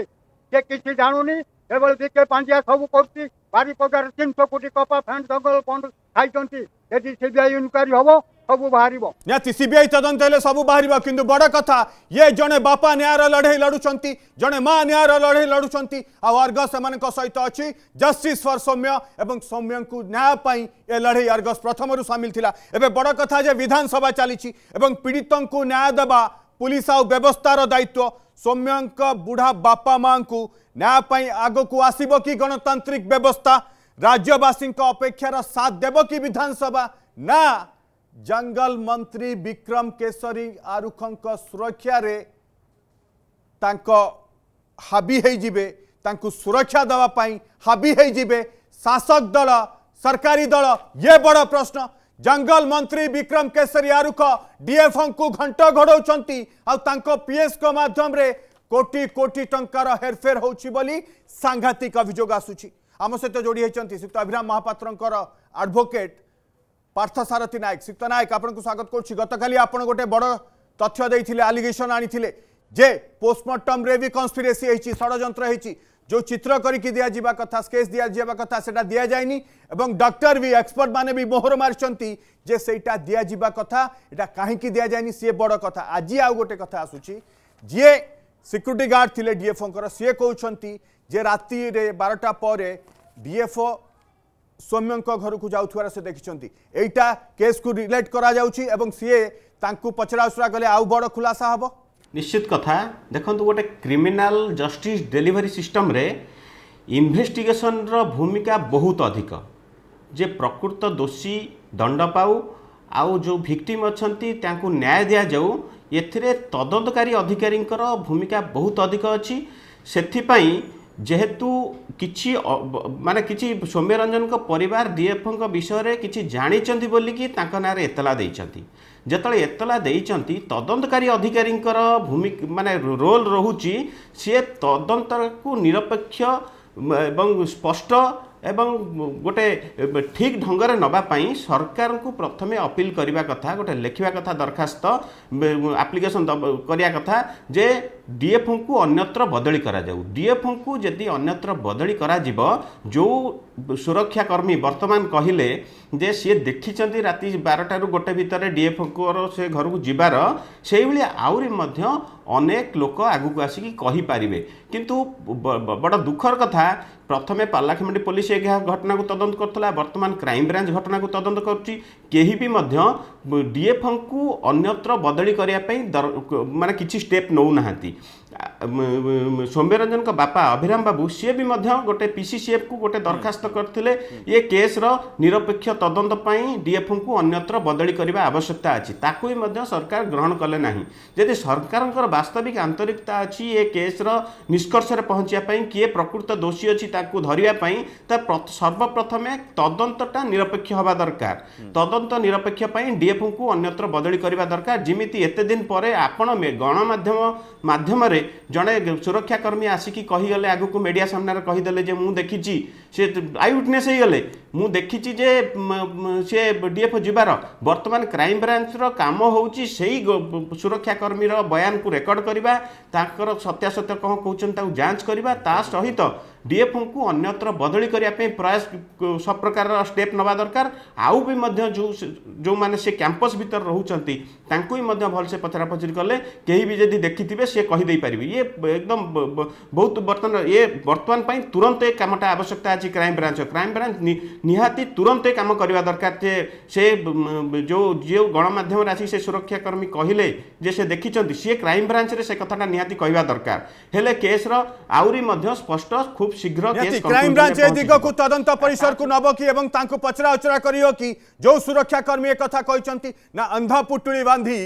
ଯେ କିଛି ଜାଣୁନି ଏଭଳି ବିକେ ପାଣ୍ଡିଆ ସବୁ କରୁଛି ବାରିପଦାରେ ତିନିଶହ କୋଟି କପା ଫ୍ୟାନ୍ ଜଙ୍ଗଲ ବଣ୍ଡ ଖାଇଛନ୍ତି ଏଠି ସିବିଆଇ ଇନକ୍ୱାରି ହେବ অবও বাহিরিব নেট সিবিআই তদন্ততেলে সব বাহিরিব কিন্তু বড় কথা ই জনে বাপা няяর লড়হে লড়ুচন্তি জনে মা няяর লড়হে লড়ুচন্তি আ বর্গসমনক সহিত আছে জাস্টিস স্বর সোম্য এবং সোম্যଙ୍କু ন্যায় পাই এ লড়াই আরগস প্রথম অর শামিল থিলা এবে বড় কথা যে বিধানসভা চলিছি এবং পীড়িতଙ୍କু ন্যায় দেবা পুলিশ আ ব্যবস্থাৰ দায়িত্ব সোম্যଙ୍କ বুঢ়া বাপা মাংকু ন্যায় পাই আগোকু আসিবকি গণতান্ত্রিক ব্যবস্থা রাজ্যবাসীৰ অপেক্ষার সাথ দেবকি বিধানসভা না जंगल मंत्री विक्रम केशरी आरुखों सुरक्षार हाबी होजे सुरक्षा देवाई हाबी होजे शासक दल सरकारी दल ये बड़ प्रश्न जंगल मंत्री विक्रम केशरी आरुख डीएफओं को घंट घोड़ घोड़ी आएस मध्यम कोटी कोटी टंकार हेरफेर होली सांघातिक अभोग आसूम सहित जोड़ी होती श्रीक्त अभिराम महापात्र आडभोकेट পার্থসারথী নায়ক সিক্ত নায়ক আপনার স্বাগত করছি গতকাল আপনার গোটে বড় তথ্য দিয়ে আলিগেসন আনিলে যে পোস্টমর্টমে বি কনস্পিরেসি হয়েছি ষড়যন্ত্র হয়েছি যে চিত্র করিকি দিয়া কথা স্কেচ দিয়া কথা সেটা দিয়া যায়নি এবং ডক্টর বি এক্সপর্ট মানে বি মোহর মারিছন্তি যে সেইটা দিয়া যা কথা এটা কাহিকি দিয়া যায়নি সি বড় কথা আজি আউ গোটে কথা আসুচি যে সিকুরিটি গার্ড লে ডিএফওঙ্কর সি কৌঁচ যে রাতে বারোটা পরে ডিএফও ସୌମ୍ୟଙ୍କ ଘରକୁ ଯାଉଥିବାର ସେ ଦେଖିଛନ୍ତି ଏଇଟା କେସ୍କୁ ରିଲେଟ୍ କରାଯାଉଛି ଏବଂ ସିଏ ତାଙ୍କୁ ପଚରାଉଚରା କଲେ ଆଉ ବଡ଼ ଖୁଲାସା ହେବ ନିଶ୍ଚିତ କଥା ଦେଖନ୍ତୁ ଗୋଟେ କ୍ରିମିନାଲ ଜଷ୍ଟିସ୍ ଡେଲିଭରି ସିଷ୍ଟମରେ ଇନଭେଷ୍ଟିଗେସନର ଭୂମିକା ବହୁତ ଅଧିକ ଯେ ପ୍ରକୃତ ଦୋଷୀ ଦଣ୍ଡ ପାଉ ଆଉ ଯେଉଁ ଭିକ୍ଟିମ୍ ଅଛନ୍ତି ତାଙ୍କୁ ନ୍ୟାୟ ଦିଆଯାଉ ଏଥିରେ ତଦନ୍ତକାରୀ ଅଧିକାରୀଙ୍କର ଭୂମିକା ବହୁତ ଅଧିକ ଅଛି ସେଥିପାଇଁ ଯେହେତୁ କିଛି ମାନେ କିଛି ସୌମ୍ୟରଞ୍ଜନଙ୍କ ପରିବାର ଡିଏଫ୍ଓଙ୍କ ବିଷୟରେ କିଛି ଜାଣିଛନ୍ତି ବୋଲିକି ତାଙ୍କ ନାଁରେ ଏତଲା ଦେଇଛନ୍ତି ଯେତେବେଳେ ଏତଲା ଦେଇଛନ୍ତି ତଦନ୍ତକାରୀ ଅଧିକାରୀଙ୍କର ଭୂମି ମାନେ ରୋଲ୍ ରହୁଛି ସିଏ ତଦନ୍ତକୁ ନିରପେକ୍ଷ ଏବଂ ସ୍ପଷ୍ଟ ଏବଂ ଗୋଟେ ଠିକ୍ ଢଙ୍ଗରେ ନେବା ପାଇଁ ସରକାରଙ୍କୁ ପ୍ରଥମେ ଅପିଲ୍ କରିବା କଥା ଗୋଟେ ଲେଖିବା କଥା ଦରଖାସ୍ତ ଆପ୍ଲିକେସନ୍ କରିବା କଥା ଯେ ଡିଏଫ୍ଙ୍କୁ ଅନ୍ୟତ୍ର ବଦଳି କରାଯାଉ ଡିଏଫ୍ଙ୍କୁ ଯଦି ଅନ୍ୟତ୍ର ବଦଳି କରାଯିବ ଯେଉଁ ସୁରକ୍ଷାକର୍ମୀ ବର୍ତ୍ତମାନ କହିଲେ ଯେ ସିଏ ଦେଖିଛନ୍ତି ରାତି ବାରଟାରୁ ଗୋଟେ ଭିତରେ ଡିଏଫ୍ଓଙ୍କର ସେ ଘରକୁ ଯିବାର ସେଇଭଳି ଆହୁରି ମଧ୍ୟ ଅନେକ ଲୋକ ଆଗକୁ ଆସିକି କହିପାରିବେ କିନ୍ତୁ ବଡ଼ ଦୁଃଖର କଥା ପ୍ରଥମେ ପାର୍ଲାଖେମୁଣ୍ଡି ପୋଲିସ ଏହା ଘଟଣାକୁ ତଦନ୍ତ କରୁଥିଲା ବର୍ତ୍ତମାନ କ୍ରାଇମବ୍ରାଞ୍ଚ ଘଟଣାକୁ ତଦନ୍ତ କରୁଛି କେହି ବି ମଧ୍ୟ ଡିଏଫ୍ଓଙ୍କୁ ଅନ୍ୟତ୍ର ବଦଳି କରିବା ପାଇଁ ମାନେ କିଛି ଷ୍ଟେପ୍ ନେଉନାହାନ୍ତି ସୌମ୍ୟରଞ୍ଜନଙ୍କ ବାପା ଅଭିରାମ ବାବୁ ସିଏ ବି ମଧ୍ୟ ଗୋଟେ ପିସିସିଏଫ୍କୁ ଗୋଟେ ଦରଖାସ୍ତ କରିଥିଲେ ଏ କେସ୍ର ନିରପେକ୍ଷ ତଦନ୍ତ ପାଇଁ ଡିଏଫ୍ଙ୍କୁ ଅନ୍ୟତ୍ର ବଦଳି କରିବା ଆବଶ୍ୟକତା ଅଛି ତାକୁ ବି ମଧ୍ୟ ସରକାର ଗ୍ରହଣ କଲେ ନାହିଁ ଯଦି ସରକାରଙ୍କର ବାସ୍ତବିକ ଆନ୍ତରିକତା ଅଛି ଏ କେସ୍ର ନିଷ୍କର୍ଷରେ ପହଞ୍ଚିବା ପାଇଁ କିଏ ପ୍ରକୃତ ଦୋଷୀ ଅଛି ତାକୁ ଧରିବା ପାଇଁ ତା ସର୍ବପ୍ରଥମେ ତଦନ୍ତଟା ନିରପେକ୍ଷ ହେବା ଦରକାର ତଦନ୍ତ ନିରପେକ୍ଷ ପାଇଁ ଡିଏଫ୍ଙ୍କୁ ଅନ୍ୟତ୍ର ବଦଳି କରିବା ଦରକାର ଯେମିତି ଏତେ ଦିନ ପରେ ଆପଣ ଗଣମାଧ୍ୟମ ମାଧ୍ୟମରେ ପରେ ଜଣେ ସୁରକ୍ଷାକର୍ମୀ ଆସିକି କହିଗଲେ ଆଗକୁ ମିଡ଼ିଆ ସାମ୍ନାରେ କହିଦେଲେ ଯେ ମୁଁ ଦେଖିଛି ସେ ଆଇ ୱିଟନେସ୍ ହେଇଗଲେ ମୁଁ ଦେଖିଛି ଯେ ସେ ଡିଏଫ୍ ଯିବାର ବର୍ତ୍ତମାନ କ୍ରାଇମବ୍ରାଞ୍ଚର କାମ ହେଉଛି ସେଇ ସୁରକ୍ଷାକର୍ମୀର ବୟାନକୁ ରେକର୍ଡ଼ କରିବା ତାଙ୍କର ସତ୍ୟାସତ୍ୟ କ'ଣ କହୁଛନ୍ତି ତାକୁ ଯାଞ୍ଚ କରିବା ତା ସହିତ ଡିଏଫ୍ଙ୍କୁ ଅନ୍ୟତ୍ର ବଦଳି କରିବା ପାଇଁ ପ୍ରୟାସ ସବୁ ପ୍ରକାରର ଷ୍ଟେପ୍ ନେବା ଦରକାର ଆଉ ବି ମଧ୍ୟ ଯେଉଁ ଯେଉଁମାନେ ସେ କ୍ୟାମ୍ପସ୍ ଭିତରେ ରହୁଛନ୍ତି ତାଙ୍କୁ ବି ମଧ୍ୟ ଭଲସେ ପଚରାପଚରି କଲେ କେହି ବି ଯଦି ଦେଖିଥିବେ ସେ କହିଦେଇପାରିବେ ଇଏ ଏକଦମ ବହୁତ ବର୍ତ୍ତମାନ ଏ ବର୍ତ୍ତମାନ ପାଇଁ ତୁରନ୍ତ ଏ କାମଟା ଆବଶ୍ୟକତା चाहिँ କ୍ରାଇମ୍ ବ୍ରାଞ୍ଚ କ୍ରାଇମ୍ ବ୍ରାଞ୍ଚ ନିହାତି नि ତୁରନ୍ତ କାମ କରିବା ଦରକାର ଯେ ସେ ଯେଉଁ ଯେଉଁ ଗଣମାଧ୍ୟମରେ ଆସି ସେ ସୁରକ୍ଷାକର୍ମୀ କହିଲେ ଯେ ସେ ଦେଖିଛନ୍ତି ସିଏ କ୍ରାଇମ୍ ବ୍ରାଞ୍ଚରେ ସେ କଥାଟା ନିହାତି କହିବା ଦରକାର ହେଲେ କେସ୍ର ଆହୁରି ମଧ୍ୟ ସ୍ପଷ୍ଟ ଖୁବ୍ ଶୀଘ୍ର କ୍ରାଇମ୍ ବ୍ରାଞ୍ଚ ଏ ଦିଗକୁ ତଦନ୍ତ ପରିସରକୁ ନେବ କି ଏବଂ ତାଙ୍କୁ ପଚରା ଉଚରା କରିବ କି ଯେଉଁ ସୁରକ୍ଷାକର୍ମୀ ଏ କଥା କହିଛନ୍ତି ନା ଅନ୍ଧ ପୁଟୁଳି ବାନ୍ଧି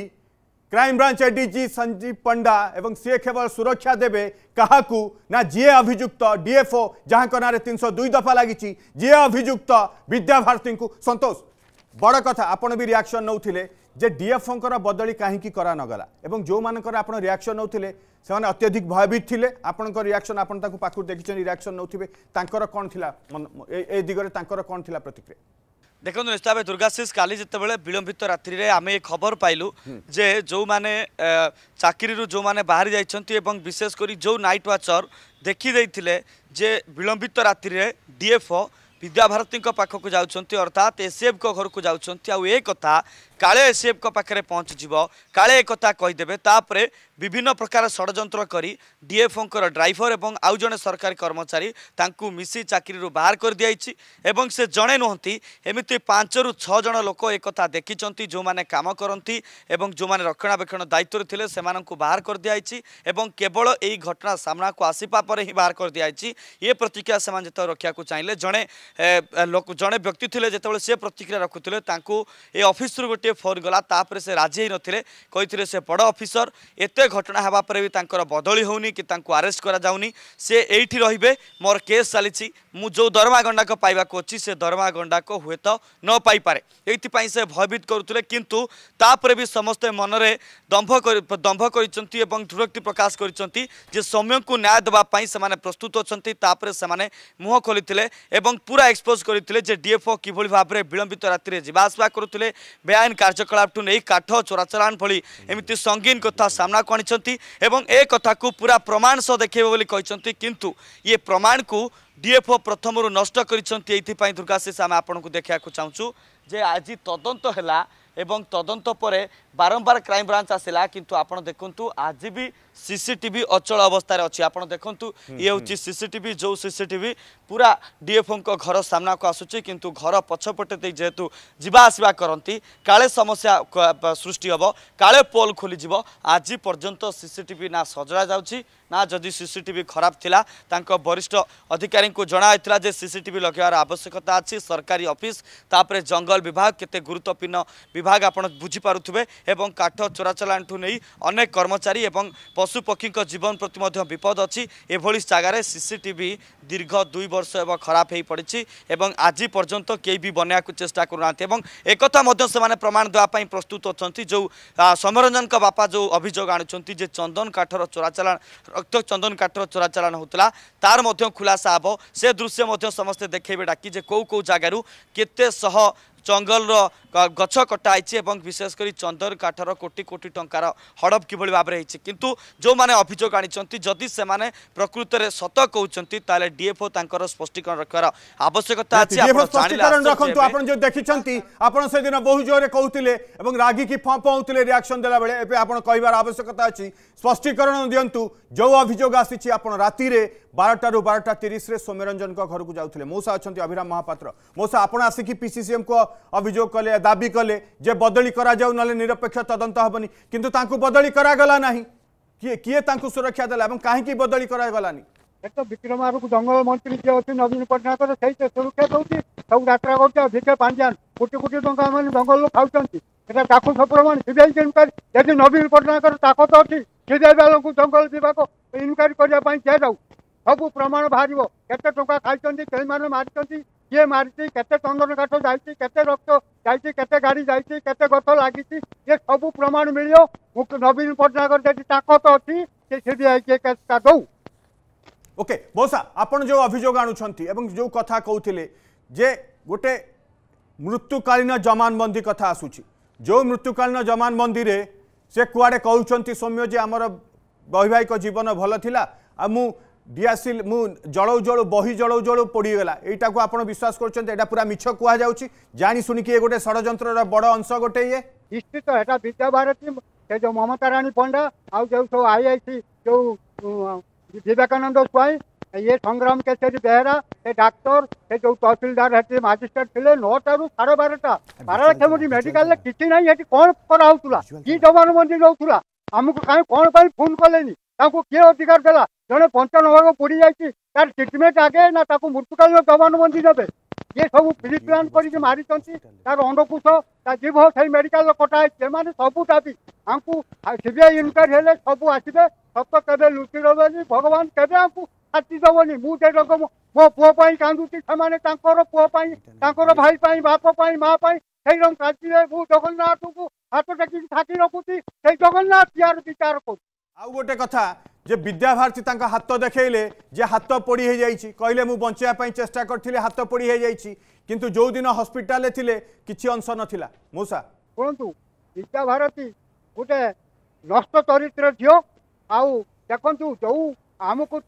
crime branch ADG Sanjeev Panda এবং সি কেবল সুরক্ষা দেবে কাহাকু না যিয়ে অভিযুক্ত ডিএফও যাহাঙ্ক নাঁরে তিনশো দুই দফা লাগিছি যিয়ে অভিযুক্ত বিদ্যাভারতী সন্তোষ বড় কথা আপনার বি রিয়াকশন নৌলে যে ডিএফওঙ্কর বদলি কাহিকি করা নগলা এবং যেমানকর আপনার রিয়াকশন নৌলে সে অত্যধিক ভয়ভীত লে আপনার রিয়াকশন আপনার তাকে পাখু দেখিছেন রিয়াকশন নৌথিবে তাঁর কণ লা এ দিগরে তাঁর কণ লা প্রতিক্রিয়া দেখুন নিস্তাবে দুর্গাশিষ কালি যেতবে বিলম্বিত রাত্রে আমি এই খবর পাইলু যে যে চাকরিরু যে বাহারি যাই এবং বিশেষ করে যে নাইট ওয়াচর দেখি দেইলে যে বিলম্বিত রাত্রে ডিএফও বিদ্যাভারতী পাখক যাচ্ছেন অর্থাৎ এসিএফ ঘরক যাচ্ছেন আ কথা কালে এসএফ পাখে পৌঁছিব কালে একথা কইদেবে তাপরে বিভিন্ন প্রকার ষড়যন্ত্র করে ডিএফঙ্কর ড্রাইভর এবং আউ জন সরকারি কর্মচারী তা মিশি চাকরি বাহার করে দিয়েছি এবং সে জনে নুহতি এমিতি পাঁচরু ছজন লোক একথা দেখিছেন যে কাম করতে এবং যে রক্ষণাবেক্ষণ দায়িত্বরে লে সে বাহার করে দিয়েছি এবং কেবল এই ঘটনা সামনা আসবা পরে হি বাহার করে দিয়েছি ইয়ে প্রতিক্রিয়া সে যেত রক্ষা চাইলে জনে জনে ব্যক্তি লে যেত সে প্রতিক্রিয়া রাখুলে তা এ গোটি ফোন গলা তাপরে সে রাজি হয়ে নথিলে কইতিলে সে বড় অফিসর এতে ঘটনা হওয়া পরে বি তাঁর বদলি হোনি কি তাঁকু আরেস্ট করা যাওনি সে এইটি রহবে মোর কেস চালিছি মু যে দরমা গণ্ডাক পাইবাক অছি সে দরমা গণ্ডাক হুয়েত ন পাইপারে এইপাই সে ভয়ভীত করুলে কিন্তু তাপরে বি সমস্তে মনরে দম্ভ দম্ভ করেছেন এবং দৃঢ়ক্তি প্রকাশ করেছেন যে সৌম্যকু ন্যায় দেওয়া সে প্রস্তুত অনেক তাপরে সে মুহ খোলিলে এবং পুরা এক্সপোজ করে যে ডিএফও কিভাবে ভাবে বিলম্বিত রাতে যা আসা করুলে বেআইন ଅନ୍ଲାଇନ୍ କାର୍ଯ୍ୟକଳାପଠୁ ନେଇ କାଠ ଚୋରାଚରାଣ ଭଳି ଏମିତି ସଙ୍ଗୀନ କଥା ସାମ୍ନାକୁ ଆଣିଛନ୍ତି ଏବଂ ଏ କଥାକୁ ପୁରା ପ୍ରମାଣ ସହ ଦେଖେଇବେ ବୋଲି କହିଛନ୍ତି କିନ୍ତୁ ଇଏ ପ୍ରମାଣକୁ ଡିଏଫ୍ଓ ପ୍ରଥମରୁ ନଷ୍ଟ କରିଛନ୍ତି ଏଇଥିପାଇଁ ଦୁର୍ଗାଶିଷ ଆମେ ଆପଣଙ୍କୁ ଦେଖିବାକୁ ଚାହୁଁଛୁ ଯେ ଆଜି ତଦନ୍ତ ହେଲା ଏବଂ ତଦନ୍ତ ପରେ ବାରମ୍ବାର କ୍ରାଇମ୍ବ୍ରାଞ୍ଚ ଆସିଲା କିନ୍ତୁ ଆପଣ ଦେଖନ୍ତୁ ଆଜି ବି সিসিটিভি অচল অবস্থায় অছি আপনার দেখুন ইয়ে হচ্ছে সিসিটিভি যে সিসিটিভি পুরা ডিএফও ঘর সামনাকু আসুচি কিন্তু ঘর পছপটে দিয়ে যেহেতু যা আসবা করতে কালে সমস্যা সৃষ্টি হব কালে পোল খোলিযোগ আজ পর্যন্ত সিসিটিভি না সজড়া যাচ্ছি না যদি সিসিটিভি খারাপ লা তাঁর বরিষ্ঠ অধিকারী জনাই যে সিসিটিভি লগাইবার আবশ্যকতা আছে সরকারি অফিস তাপরে জঙ্গল বিভাগ কেতে গুরুত্বপূর্ণ বিভাগ আপনার বুঝিপারুবে এবং কাঠ চোরাচলাঠু নেই অনেক কর্মচারী এবং ପଶୁପକ୍ଷୀଙ୍କ ଜୀବନ ପ୍ରତି ମଧ୍ୟ ବିପଦ ଅଛି ଏଭଳି ଜାଗାରେ ସିସିଟିଭି दीर्घ दुई वर्ष एवं खराब ए एवं एज पर्यंत केही भी बनवाक चेष्टा गर्दै एक प्रमाण देवाप प्रस्तुत अच्छा जो का बापा जो अभियोग आणुन चाहिँ चन्दन काठ रक्त चंदन काठर काठ र चोराचालाउँदा तार खुलासा दृश्यमा से दृश्य समस्ते देखे डाक कौ सह जगार र जंगल कटाहे कटाई और विशेषकर चंदन काठर को कोटि टा हडप किभरि भावना हुन्छ किन जो से प्रकृत में सत तेल डीएफओ तांकर स्पष्टीकरण रखार आवश्यकता अछि आपण स्पष्टीकरण रखंतु आपण जो देखिछंती आपण से दिन बहु जोरे कहउतिले एवं रागी की फंपउतिले रिएक्शन देला बेले एबे आपण कहिबार आवश्यकता अछि स्पष्टीकरण दियंतु जो अभियोग आसीछि आपण राती रे 12टा रु 12टा 30 रे सोम्यरंजन को घर को जाउथिले मोसा अछंती अभिराम महापात्र मोसा आपण आसी की पीसीसीएम को अभियोग कले दाबी कले जे बदली करा जाउ नले निरपेक्ष तदंत हबनी किंतु तांकु बदली करा गला नाही किए किए सुरक्षा देला एवं काहे की बदली करा गला गलानी એક તો વિક્રમારૂપ જંગલ મંત્રી જે ଅଛି નવીન પટનાୟକ ସେଇ ଦେଶରୁ କିଏ ଦଉଛି ସବୁ ଯାତ୍ରା କରୁଛ ଭିକେ ପାଣ୍ଡିଆନ କୋଟି କୋଟି ଟଙ୍କା ମାନେ ଜଙ୍ଗଲରୁ ଖାଉଛନ୍ତି ଏଟା ତାକୁ ସପ୍ରମାଣ ସିବିଆଇ ଇନକ୍ୱାରି ଯଦି ନବୀନ ପଟ୍ଟନାୟକର ତାକତ ଅଛି ସିବିଆଇ ବାଲାଙ୍କୁ ଜଙ୍ଗଲ ବିଭାଗ ଇନକ୍ୱାରି କରିବା ପାଇଁ ଦିଆଯାଉ ସବୁ ପ୍ରମାଣ ବାହାରିବ କେତେ ଟଙ୍କା ଖାଇଛନ୍ତି କେଉଁମାନେ ମାରିଛନ୍ତି କିଏ ମାରିଛି କେତେ ଚନ୍ଦନକାଠ ଯାଇଛି କେତେ ରକ୍ତ ଯାଇଛି କେତେ ଗାଡ଼ି ଯାଇଛି କେତେ ଗଛ ଲାଗିଛି ଏ ସବୁ ପ୍ରମାଣ ମିଳିବ ନବୀନ ପଟ୍ଟନାୟକର ଯଦି ତାକତ ଅଛି ସେ ସିବିଆଇ କେସ୍ଟା ଦେଉ ওকে মଉସା ଆପଣ ଯେଉଁ ଅଭିଯୋଗ ଆଣୁଛନ୍ତି ଏବଂ ଯେଉଁ କଥା କହୁଥିଲେ ଯେ ଗୋଟେ ମୃତ୍ୟୁକାଳୀନ ଜମାନବନ୍ଦୀ କଥା ଆସୁଛି ଯେଉଁ ମୃତ୍ୟୁକାଳୀନ ଜମାନବନ୍ଦୀରେ ସେ କୁଆଡ଼େ କହୁଛନ୍ତି ସୌମ୍ୟ ଯେ ଆମର ବୈବାହିକ ଜୀବନ ଭଲ ଥିଲା ଆଉ ମୁଁ ডিয়াসিল মু জলৌ জলৌ বহি জলৌ জলৌ পড়িগলা এইটাকু আপনার বিশ্বাস করছেন এটা পুরা মিছ কুয়া যাচ্ছে জানি শুনিকি এ গোটে ষড়যন্ত্রর বড় অংশ গোটে ইয়ে নিশ্চিত এটা বিদ্যাভারতী সে যে মমতা রানী পণ্ডা আউ যে সব আইআইসি যে বিবেকানন্দ স্বাই ইয়ে সংগ্রাম কেশরী বেহেরা সে ডাক্তার সে যে তহসিলদার সেটি মাজিষ্ট্রেট ছিল নটা রু সাড়ে বারোটা বারোটা মোটি মেডিকাল কিছু নাই সেটি কম করা হোলা কি জবানবন্দি নেওয়া আমি কাই কম পাই ফোন কলেনি তাকে কি অধিকার দেলা জন পঞ্চানবাগ পড়ি যাই তার ট্রিটমেন্ট আগে না তাকে মৃত্যুকালীন জবানবন্দি দেবে ଯିଏ ସବୁ ଫିଲ୍ମ କରିକି ମାରିଛନ୍ତି ତାର ଅଣ୍ଡକୋଷ ତା ଜୀବ ସେଇ ମେଡିକାଲ କଟା ହେଇଛି ସେମାନେ ସବୁ ଦାବି ଆମକୁ ସିବିଆଇ ଇନକ୍ୱାରି ହେଲେ ସବୁ ଆସିବେ ସତ କେବେ ଲୁଚି ରହିବେନି ଭଗବାନ କେବେ ଆଙ୍କୁ ଶାନ୍ତି ଦେବନି ମୁଁ ସେ ଲୋକ ମୋ ପୁଅ ପାଇଁ କାନ୍ଦୁଛି ସେମାନେ ତାଙ୍କର ପୁଅ ପାଇଁ ତାଙ୍କର ଭାଇ ପାଇଁ ବାପ ପାଇଁ ମା ପାଇଁ ସେଇ ରଙ୍ଗ କାନ୍ଦିବେ ମୁଁ ଜଗନ୍ନାଥଙ୍କୁ ହାତ ଟେକିକି ଥାକି ରଖୁଛି ସେଇ ଜଗନ୍ନାଥ ଏହାର ବିଚାର କରୁଛି ଆଉ ଗୋଟେ କଥା যে বিদ্যাভারতী তাঁর হাত দেখাইলে যে হাত পোড়ি হয়ে যাই কহিলে মু বঞ্চাইয়া চেষ্টা করলে হাত পোড়ি হয়ে যাই কিন্তু যেদিন হসপিটালে লে কিছু অংশ নথিলা মূষা শুধু বিদ্যাভারতী গোটে নষ্ট চরিত্র ঝিও আউ দেখন্তু যৌ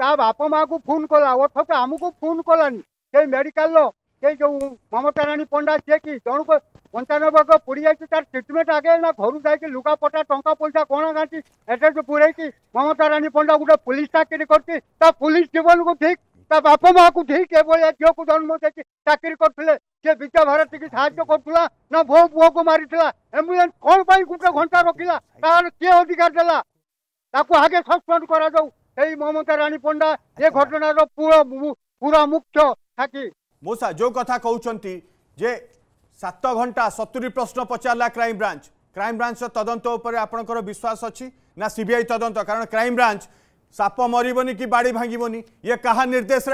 তা বাপ মা ফোন কলা କଲା আমি ফোন কলানি সেই মেডিকাল সেই যে মমতা রাণী পণ্ডা সে কি জনক ପଞ୍ଚାନବେ ବର୍ଗ ପଡ଼ିଯାଇଛି ତାର ଟ୍ରିଟମେଣ୍ଟ ଆଗେ ନା ଘରୁ ଯାଇକି ଲୁଗାପଟା ଟଙ୍କା ପଇସା କ'ଣ ଘାଣ୍ଟି ଏଟାକୁ ପୁରେଇକି ମମତା ରାଣୀ ପଣ୍ଡା ଗୋଟେ ପୋଲିସ ଚାକିରି କରିଛି ତା ପୋଲିସ ଜୀବନକୁ ଠିକ୍ ତା ବାପା ମାଆକୁ ଠିକ୍ ଏଭଳିଆ ଝିଅକୁ ଜନ୍ମ ଦେଇକି ଚାକିରି କରିଥିଲେ ସେ ବିଦ୍ୟା ଭାରତୀକି ସାହାଯ୍ୟ କରୁଥିଲା ନା ବୋ ପୁଅକୁ ମାରିଥିଲା ଆମ୍ବୁଲାନ୍ସ କ'ଣ ପାଇଁ ଗୋଟେ ଘଣ୍ଟା ରଖିଲା ତାହାର କିଏ ଅଧିକାର ଦେଲା ତାକୁ ଆଗେ ସସ୍ପେଣ୍ଡ କରାଯାଉ এই মমতা রাণী পণ্ডা এ ঘটনার পুরা পুরা মুখ্য থাকি মূষা যে কথা কৌঁচ যে सात घंटा सतुरी प्रश्न पचारा क्राइम ब्रांच क्राइम तदंत ब्रान्च र विश्वास आप्वास ना सीबीआई तदंत कारण क्राइम ब्रांच साप मरबनी कि बाडी भाँगि ये कहा निर्देश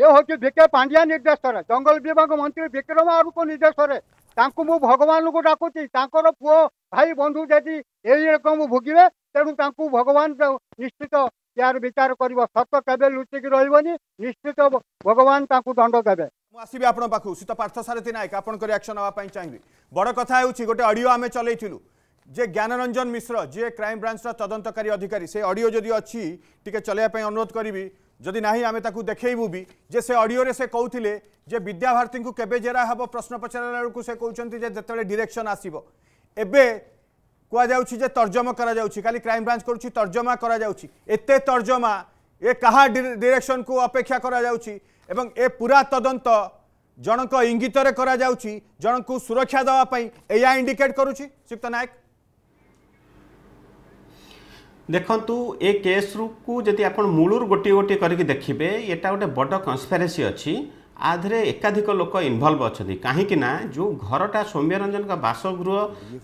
ये हूँ भिके पाण्ड्या निर्देश जंगल विभाग मंत्री विक्रम आउँ निर्देश भगवान को भगवान्को डाकुँछ पू भाइ बन्धु यदि भोगे तेणु तेन्ट भगवान निश्चित यार विचार कर सत के लुचिक रही निश्चित भगवान दंड देवे ମୁଁ ଆସିବି ଆପଣଙ୍କ ପାଖକୁ ସୀତ ପାର୍ଥସାରଥୀ ନାୟକ ଆପଣଙ୍କ ରିଆକ୍ସନ୍ ନେବା ପାଇଁ ଚାହିଁବି ବଡ଼ କଥା ହେଉଛି ଗୋଟେ ଅଡ଼ିଓ ଆମେ ଚଲେଇଥିଲୁ ଯେ ଜ୍ଞାନରଞ୍ଜନ ମିଶ୍ର ଯିଏ କ୍ରାଇମବ୍ରାଞ୍ଚର ତଦନ୍ତକାରୀ ଅଧିକାରୀ ସେ ଅଡ଼ିଓ ଯଦି ଅଛି ଟିକେ ଚଲେଇବା ପାଇଁ ଅନୁରୋଧ କରିବି ଯଦି ନାହିଁ ଆମେ ତାକୁ ଦେଖେଇବୁ ବି ଯେ ସେ ଅଡ଼ିଓରେ ସେ କହୁଥିଲେ ଯେ ବିଦ୍ୟାଭାରତୀଙ୍କୁ କେବେ ଜେରା ହେବ ପ୍ରଶ୍ନ ପଚାରିଲା ବେଳକୁ ସେ କହୁଛନ୍ତି ଯେ ଯେତେବେଳେ ଡିରେକ୍ସନ୍ ଆସିବ ଏବେ କୁହାଯାଉଛି ଯେ ତର୍ଜମା କରାଯାଉଛି କାଲି କ୍ରାଇମବ୍ରାଞ୍ଚ କରୁଛି ତର୍ଜମା କରାଯାଉଛି ଏତେ ତର୍ଜମା ଏ କାହା ଡିରେକ୍ସନ୍କୁ ଅପେକ୍ଷା କରାଯାଉଛି এবং এ পুরা তদন্ত জনক ইঙ্গিতরে করা যাচ্ছি জনক সুরক্ষা দেওয়া পাই এয়া ইন্ডিকেট করুছি সুক্ত নায়ক ଦେଖନ୍ତୁ ଏ କେସ୍କୁ ଯଦି ଆପଣ ମୂଳରୁ ଗୋଟିଏ ଗୋଟିଏ କରିକି ଦେଖିବେ ଏଇଟା ଗୋଟେ ବଡ଼ କନ୍ସପେରେସି ଅଛି ଆଧିରେ ଏକାଧିକ ଲୋକ ଇନଭଲ୍ଭ ଅଛନ୍ତି କାହିଁକି ନା ଯେଉଁ ଘରଟା ସୌମ୍ୟରଞ୍ଜନଙ୍କ ବାସଗୃହ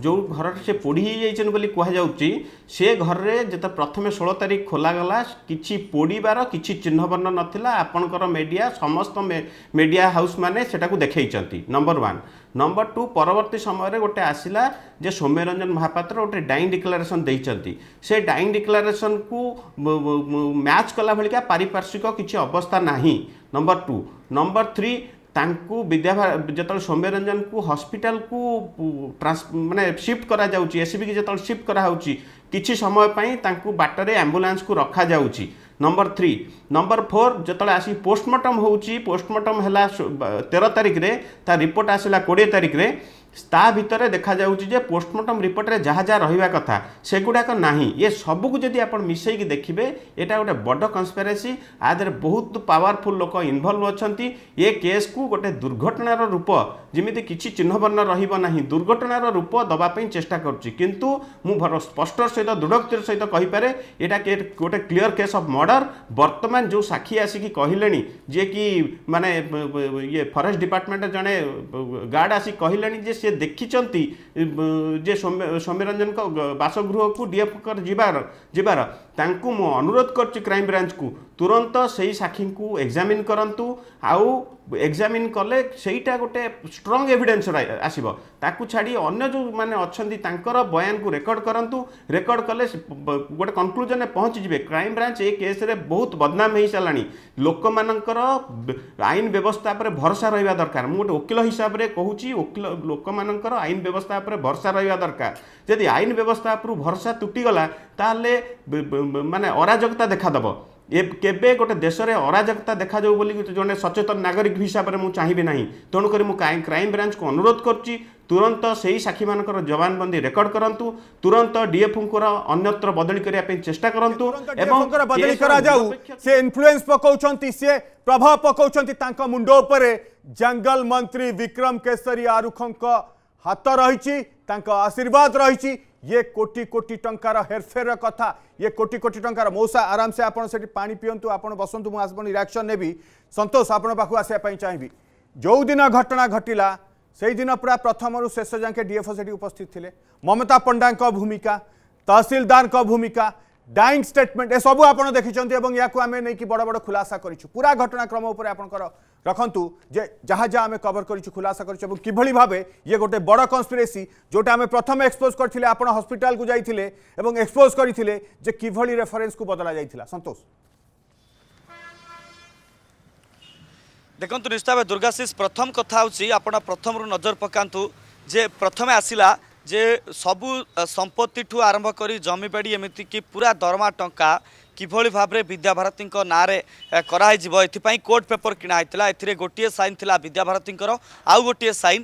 ଯେଉଁ ଘରଟା ସେ ପୋଡ଼ି ହେଇଯାଇଛନ୍ତି ବୋଲି କୁହାଯାଉଛି ସେ ଘରରେ ଯେତେ ପ୍ରଥମେ ଷୋହଳ ତାରିଖ ଖୋଲାଗଲା କିଛି ପୋଡ଼ିବାର କିଛି ଚିହ୍ନବର୍ଣ୍ଣ ନଥିଲା ଆପଣଙ୍କର ମିଡ଼ିଆ ସମସ୍ତ ମିଡ଼ିଆ ହାଉସ୍ମାନେ ସେଟାକୁ ଦେଖେଇଛନ୍ତି ନମ୍ବର ୱାନ୍ ନମ୍ବର ଟୁ ପରବର୍ତ୍ତୀ ସମୟରେ ଗୋଟେ ଆସିଲା ଯେ ସୌମ୍ୟରଞ୍ଜନ ମହାପାତ୍ର ଗୋଟେ ଡାଇଂ ଡିକ୍ଲାରେସନ୍ ଦେଇଛନ୍ତି ସେ ଡାଇଂ ଡିକ୍ଲାରେସନ୍କୁ ମ୍ୟାଚ୍ କଲା ଭଳିକା ପାରିପାର୍ଶ୍ୱିକ କିଛି ଅବସ୍ଥା ନାହିଁ ନମ୍ବର ଟୁ ନମ୍ବର ଥ୍ରୀ ତାଙ୍କୁ ବିଦ୍ୟାଭାର ଯେତେବେଳେ ସୌମ୍ୟରଞ୍ଜନକୁ ହସ୍ପିଟାଲକୁ ଟ୍ରାନ୍ସ ମାନେ ସିଫ୍ଟ କରାଯାଉଛି ଏସ୍ସିବିକି ଯେତେବେଳେ ସିଫ୍ଟ କରାହେଉଛି କିଛି ସମୟ ପାଇଁ ତାଙ୍କୁ ବାଟରେ ଆମ୍ବୁଲାନ୍ସକୁ ରଖାଯାଉଛି ନମ୍ବର ଥ୍ରୀ ନମ୍ବର ଫୋର୍ ଯେତେବେଳେ ଆସି ପୋଷ୍ଟମର୍ଟମ୍ ହେଉଛି ପୋଷ୍ଟମର୍ଟମ୍ ହେଲା ତେର ତାରିଖରେ ତା ରିପୋର୍ଟ ଆସିଲା କୋଡ଼ିଏ ତାରିଖରେ ତା ଭିତରେ ଦେଖାଯାଉଛି ଯେ ପୋଷ୍ଟମର୍ଟମ୍ ରିପୋର୍ଟରେ ଯାହା ଯାହା ରହିବା କଥା ସେଗୁଡ଼ାକ ନାହିଁ ଏ ସବୁକୁ ଯଦି ଆପଣ ମିଶାଇକି ଦେଖିବେ ଏଇଟା ଗୋଟେ ବଡ଼ କନ୍ସପେରେସି ଆ ଦେହରେ ବହୁତ ପାୱାରଫୁଲ୍ ଲୋକ ଇନଭଲ୍ଭ ଅଛନ୍ତି ଏ କେସ୍କୁ ଗୋଟେ ଦୁର୍ଘଟଣାର ରୂପ ଯେମିତି କିଛି ଚିହ୍ନବର୍ଣ୍ଣ ରହିବ ନାହିଁ ଦୁର୍ଘଟଣାର ରୂପ ଦେବା ପାଇଁ ଚେଷ୍ଟା କରୁଛି କିନ୍ତୁ ମୁଁ ସ୍ପଷ୍ଟର ସହିତ ଦୃଢ଼ୋକ୍ତିର ସହିତ କହିପାରେ ଏଇଟା ଗୋଟେ କ୍ଲିଅର୍ କେସ୍ ଅଫ୍ ମର୍ଡ଼ର ବର୍ତ୍ତମାନ ଯେଉଁ ସାକ୍ଷୀ ଆସିକି କହିଲେଣି ଯିଏକି ମାନେ ଇଏ ଫରେଷ୍ଟ ଡିପାର୍ଟମେଣ୍ଟର ଜଣେ ଗାର୍ଡ଼ ଆସିକି କହିଲେଣି ଯେ ସେ ସିଏ ଦେଖିଛନ୍ତି ଯେ ସୌମ୍ୟରଞ୍ଜନଙ୍କ ବାସଗୃହକୁ ଡିଏଫ୍ଙ୍କର ଯିବାର ଯିବାର ତାଙ୍କୁ ମୁଁ ଅନୁରୋଧ କରୁଛି କ୍ରାଇମ୍ବ୍ରାଞ୍ଚକୁ ତୁରନ୍ତ ସେଇ ସାକ୍ଷୀଙ୍କୁ ଏକ୍ଜାମିନ୍ କରନ୍ତୁ ଆଉ ଏକ୍ଜାମିନ୍ କଲେ ସେଇଟା ଗୋଟେ ଷ୍ଟ୍ରଙ୍ଗ ଏଭିଡେନ୍ସ ଆସିବ ତାକୁ ଛାଡ଼ି ଅନ୍ୟ ଯେଉଁମାନେ ଅଛନ୍ତି ତାଙ୍କର ବୟାନକୁ ରେକର୍ଡ଼ କରନ୍ତୁ ରେକର୍ଡ଼ କଲେ ଗୋଟେ କନକ୍ଲୁଜନରେ ପହଞ୍ଚିଯିବେ କ୍ରାଇମବ୍ରାଞ୍ଚ ଏ କେସ୍ରେ ବହୁତ ବଦନାମ ହୋଇସାରିଲାଣି ଲୋକମାନଙ୍କର ଆଇନ ବ୍ୟବସ୍ଥା ଉପରେ ଭରସା ରହିବା ଦରକାର ମୁଁ ଗୋଟେ ଓକିଲ ହିସାବରେ କହୁଛି ଓକିଲ ଲୋକମାନଙ୍କର ଆଇନ ବ୍ୟବସ୍ଥା ଉପରେ ଭରସା ରହିବା ଦରକାର ଯଦି ଆଇନ ବ୍ୟବସ୍ଥା ଉପରୁ ଭରସା ତୁଟିଗଲା ତାହେଲେ ମାନେ ଅରାଜକତା ଦେଖାଦେବ କେବେ ଗୋଟେ ଦେଶରେ ଅରାଜକତା ଦେଖାଯାଉ ବୋଲି ଜଣେ ସଚେତନ ନାଗରିକ ହିସାବରେ ମୁଁ ଚାହିଁବି ନାହିଁ ତେଣୁକରି ମୁଁ କ୍ରାଇମ୍ ବ୍ରାଞ୍ଚକୁ ଅନୁରୋଧ କରୁଛି ତୁରନ୍ତ ସେହି ସାକ୍ଷୀମାନଙ୍କର ଜବାନବନ୍ଦୀ ରେକର୍ଡ କରନ୍ତୁ ତୁରନ୍ତ ଡିଏଫ୍ଓଙ୍କର ଅନ୍ୟତ୍ର ବଦଳି କରିବା ପାଇଁ ଚେଷ୍ଟା କରନ୍ତୁ ଏବଂ ବଦଳି କରାଯାଉ ସେ ଇନଫ୍ଲୁଏନ୍ସ ପକାଉଛନ୍ତି ସେ ପ୍ରଭାବ ପକାଉଛନ୍ତି ତାଙ୍କ ମୁଣ୍ଡ ଉପରେ ଜଙ୍ଗଲ ମନ୍ତ୍ରୀ ବିକ୍ରମ କେଶରୀ ଆରୁଖଙ୍କ ହାତ ରହିଛି ତାଙ୍କ ଆଶୀର୍ବାଦ ରହିଛି ये कोटि कोटी टंकार हेरफेर कथा ये कोटि कोटी टंकार मौसा आराम से आठ पानी पींतु आप बसंतु मुझे रियाक्शन नेबी सतोष आप आसवाई चाहिए जो दिन घटना घटला से दिन पूरा प्रथम शेष जाके डीएफओ से उपस्थित थे ममता पंडा भूमिका तहसिलदार भूमिका डाइंग स्टेटमेंट एसबू आप देखते या आम बड़ बड़ खुलासा करा घटनाक्रम उपर आपर ରଖନ୍ତୁ ଯେ ଯାହା ଯାହା ଆମେ କଭର କରିଛୁ ଖୁଲାସା କରିଛୁ ଏବଂ କିଭଳି ଭାବେ ଇଏ ଗୋଟେ ବଡ଼ କନ୍ସପିରେସି ଯେଉଁଟା ଆମେ ପ୍ରଥମେ ଏକ୍ସପୋଜ୍ କରିଥିଲେ ଆପଣ ହସ୍ପିଟାଲକୁ ଯାଇଥିଲେ ଏବଂ ଏକ୍ସପୋଜ୍ କରିଥିଲେ ଯେ କିଭଳି ରେଫରେନ୍ସକୁ ବଦଳା ଯାଇଥିଲା ସନ୍ତୋଷ ଦେଖନ୍ତୁ ନିଶ୍ଚିତ ଭାବେ ଦୁର୍ଗାଶିଷ ପ୍ରଥମ କଥା ହେଉଛି ଆପଣ ପ୍ରଥମରୁ ନଜର ପକାନ୍ତୁ ଯେ ପ୍ରଥମେ ଆସିଲା ଯେ ସବୁ ସମ୍ପତ୍ତିଠୁ ଆରମ୍ଭ କରି ଜମିବାଡ଼ି ଏମିତିକି ପୁରା ଦରମା ଟଙ୍କା কিভাবে ভাবে বিদ্যাভারতী নাঁরে করা হয়েছে এপাই কোর্ট পেপর কিণা হয়েছিল এতে গোটিয়ে সাইন লা বিদ্যাভারতী আউ গোটিয়ে সাইন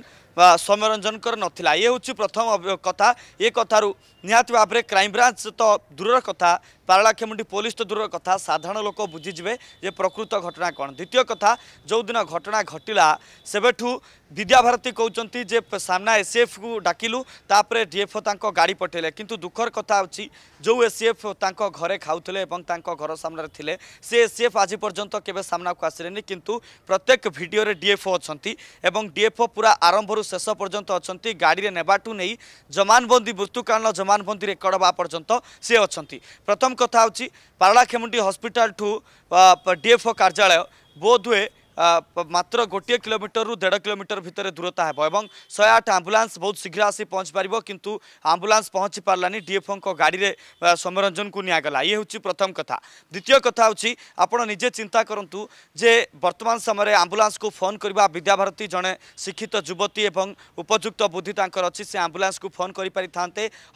ସୌମ୍ୟରଞ୍ଜନଙ୍କର ନଥିଲା ଇଏ ହେଉଛି ପ୍ରଥମ କଥା ଏ କଥାରୁ ନିହାତି ଭାବରେ କ୍ରାଇମବ୍ରାଞ୍ଚ ତ ଦୂରର କଥା ପାରଳାଖେମୁଣ୍ଡି ପୋଲିସ ତ ଦୂରର କଥା ସାଧାରଣ ଲୋକ ବୁଝିଯିବେ ଯେ ପ୍ରକୃତ ଘଟଣା କ'ଣ ଦ୍ୱିତୀୟ କଥା ଯେଉଁଦିନ ଘଟଣା ଘଟିଲା ସେବେଠୁ ବିଦ୍ୟାଭାରତୀ କହୁଛନ୍ତି ଯେ ସାମ୍ନା ଏସ୍ସିଏଫ୍କୁ ଡାକିଲୁ ତାପରେ ଡିଏଫ୍ଓ ତାଙ୍କ ଗାଡ଼ି ପଠାଇଲେ କିନ୍ତୁ ଦୁଃଖର କଥା ହେଉଛି ଯେଉଁ ଏସ୍ସିଏଫ୍ ତାଙ୍କ ଘରେ ଖାଉଥିଲେ ଏବଂ ତାଙ୍କ ଘର ସାମ୍ନାରେ ଥିଲେ ସେ ଏସ୍ସିଏଫ୍ ଆଜି ପର୍ଯ୍ୟନ୍ତ କେବେ ସାମ୍ନାକୁ ଆସିଲେନି କିନ୍ତୁ ପ୍ରତ୍ୟେକ ଭିଡ଼ିଓରେ ଡିଏଫ୍ଓ ଅଛନ୍ତି ଏବଂ ଡିଏଫ୍ଓ ପୁରା ଆରମ୍ଭରୁ ଶେଷ ପର୍ଯ୍ୟନ୍ତ ଅଛନ୍ତି ଗାଡ଼ିରେ ନେବାଠୁ ନେଇ ଜମାନବନ୍ଦୀ ମୃତ୍ୟୁକାଳୀନ ଜମା मन्दिरे कडवा से सि प्रथम डीएफओ कार्यालय बोध हुए मात्र गोटे किमिटर रु देढ किमिटर भूरता हेर्नु शे आठ आम्बुलान्स बहुत शीघ्र आसि पहुँच पारेको आम्बुलान्स पहचि पारानि डिएफओको गाडी प्रथम कथा द्वितीय कथा हेर्छ आपे जे बर्तन समय को फोन गरेको विद्याभारती जे शिक्षित जुवती ए उपयुक्त बुद्धि तर अस्ति से को फोन गरिपरि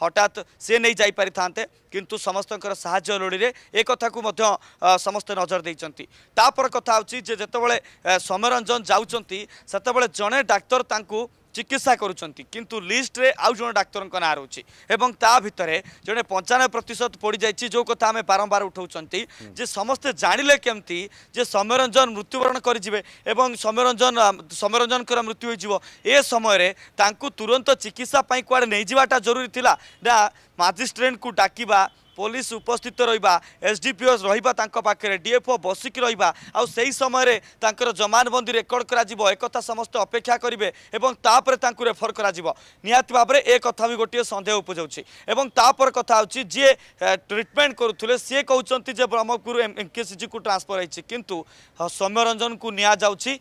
हटात सेजेन्ट समस्त लोडी ए समस्तै नजरदैछ तर कथा हेर्छ ସୌମ୍ୟରଞ୍ଜନ ଯାଉଛନ୍ତି ସେତେବେଳେ ଜଣେ ଡାକ୍ତର ତାଙ୍କୁ ଚିକିତ୍ସା କରୁଛନ୍ତି କିନ୍ତୁ ଲିଷ୍ଟରେ ଆଉ ଜଣେ ଡାକ୍ତରଙ୍କ ନାଁ ରହୁଛି ଏବଂ ତା ଭିତରେ ଜଣେ ପଞ୍ଚାନବେ ପ୍ରତିଶତ ପଡ଼ିଯାଇଛି ଯେଉଁ କଥା ଆମେ ବାରମ୍ବାର ଉଠାଉଛନ୍ତି ଯେ ସମସ୍ତେ ଜାଣିଲେ କେମିତି ଯେ ସୌମ୍ୟରଞ୍ଜନ ମୃତ୍ୟୁବରଣ କରିଯିବେ ଏବଂ ସୌମ୍ୟରଞ୍ଜନ ସୌମ୍ୟରଞ୍ଜନଙ୍କର ମୃତ୍ୟୁ ହୋଇଯିବ ଏ ସମୟରେ ତାଙ୍କୁ ତୁରନ୍ତ ଚିକିତ୍ସା ପାଇଁ କୁଆଡ଼େ ନେଇଯିବାଟା ଜରୁରୀ ଥିଲା ନା ମାଜିଷ୍ଟ୍ରେଟ୍ଙ୍କୁ ଡାକିବା পুলিশ উপস্থিত রহবা এসডিপিও রহবা তাঁর পাখে ডিএফও বসিকি রহবা আই সময় তাঁর জমানবন্দি রেকর্ড করা একথা সমস্ত অপেক্ষা করবে এবং তাপরে তাঁর রেফর করা নিহতি ভাবে এ কথা গোটিয়ে সন্দেহ উপজাউছি এবং তাপর কথা হচ্ছে যে ট্রিটমেন্ট করুলে সি কৌন যে ব্রহ্মপুর এমকেসিজি কু ট্রান্সফর হয়েছে কিন্তু সৌম্যরঞ্জন কু নিয়া যাচ্ছি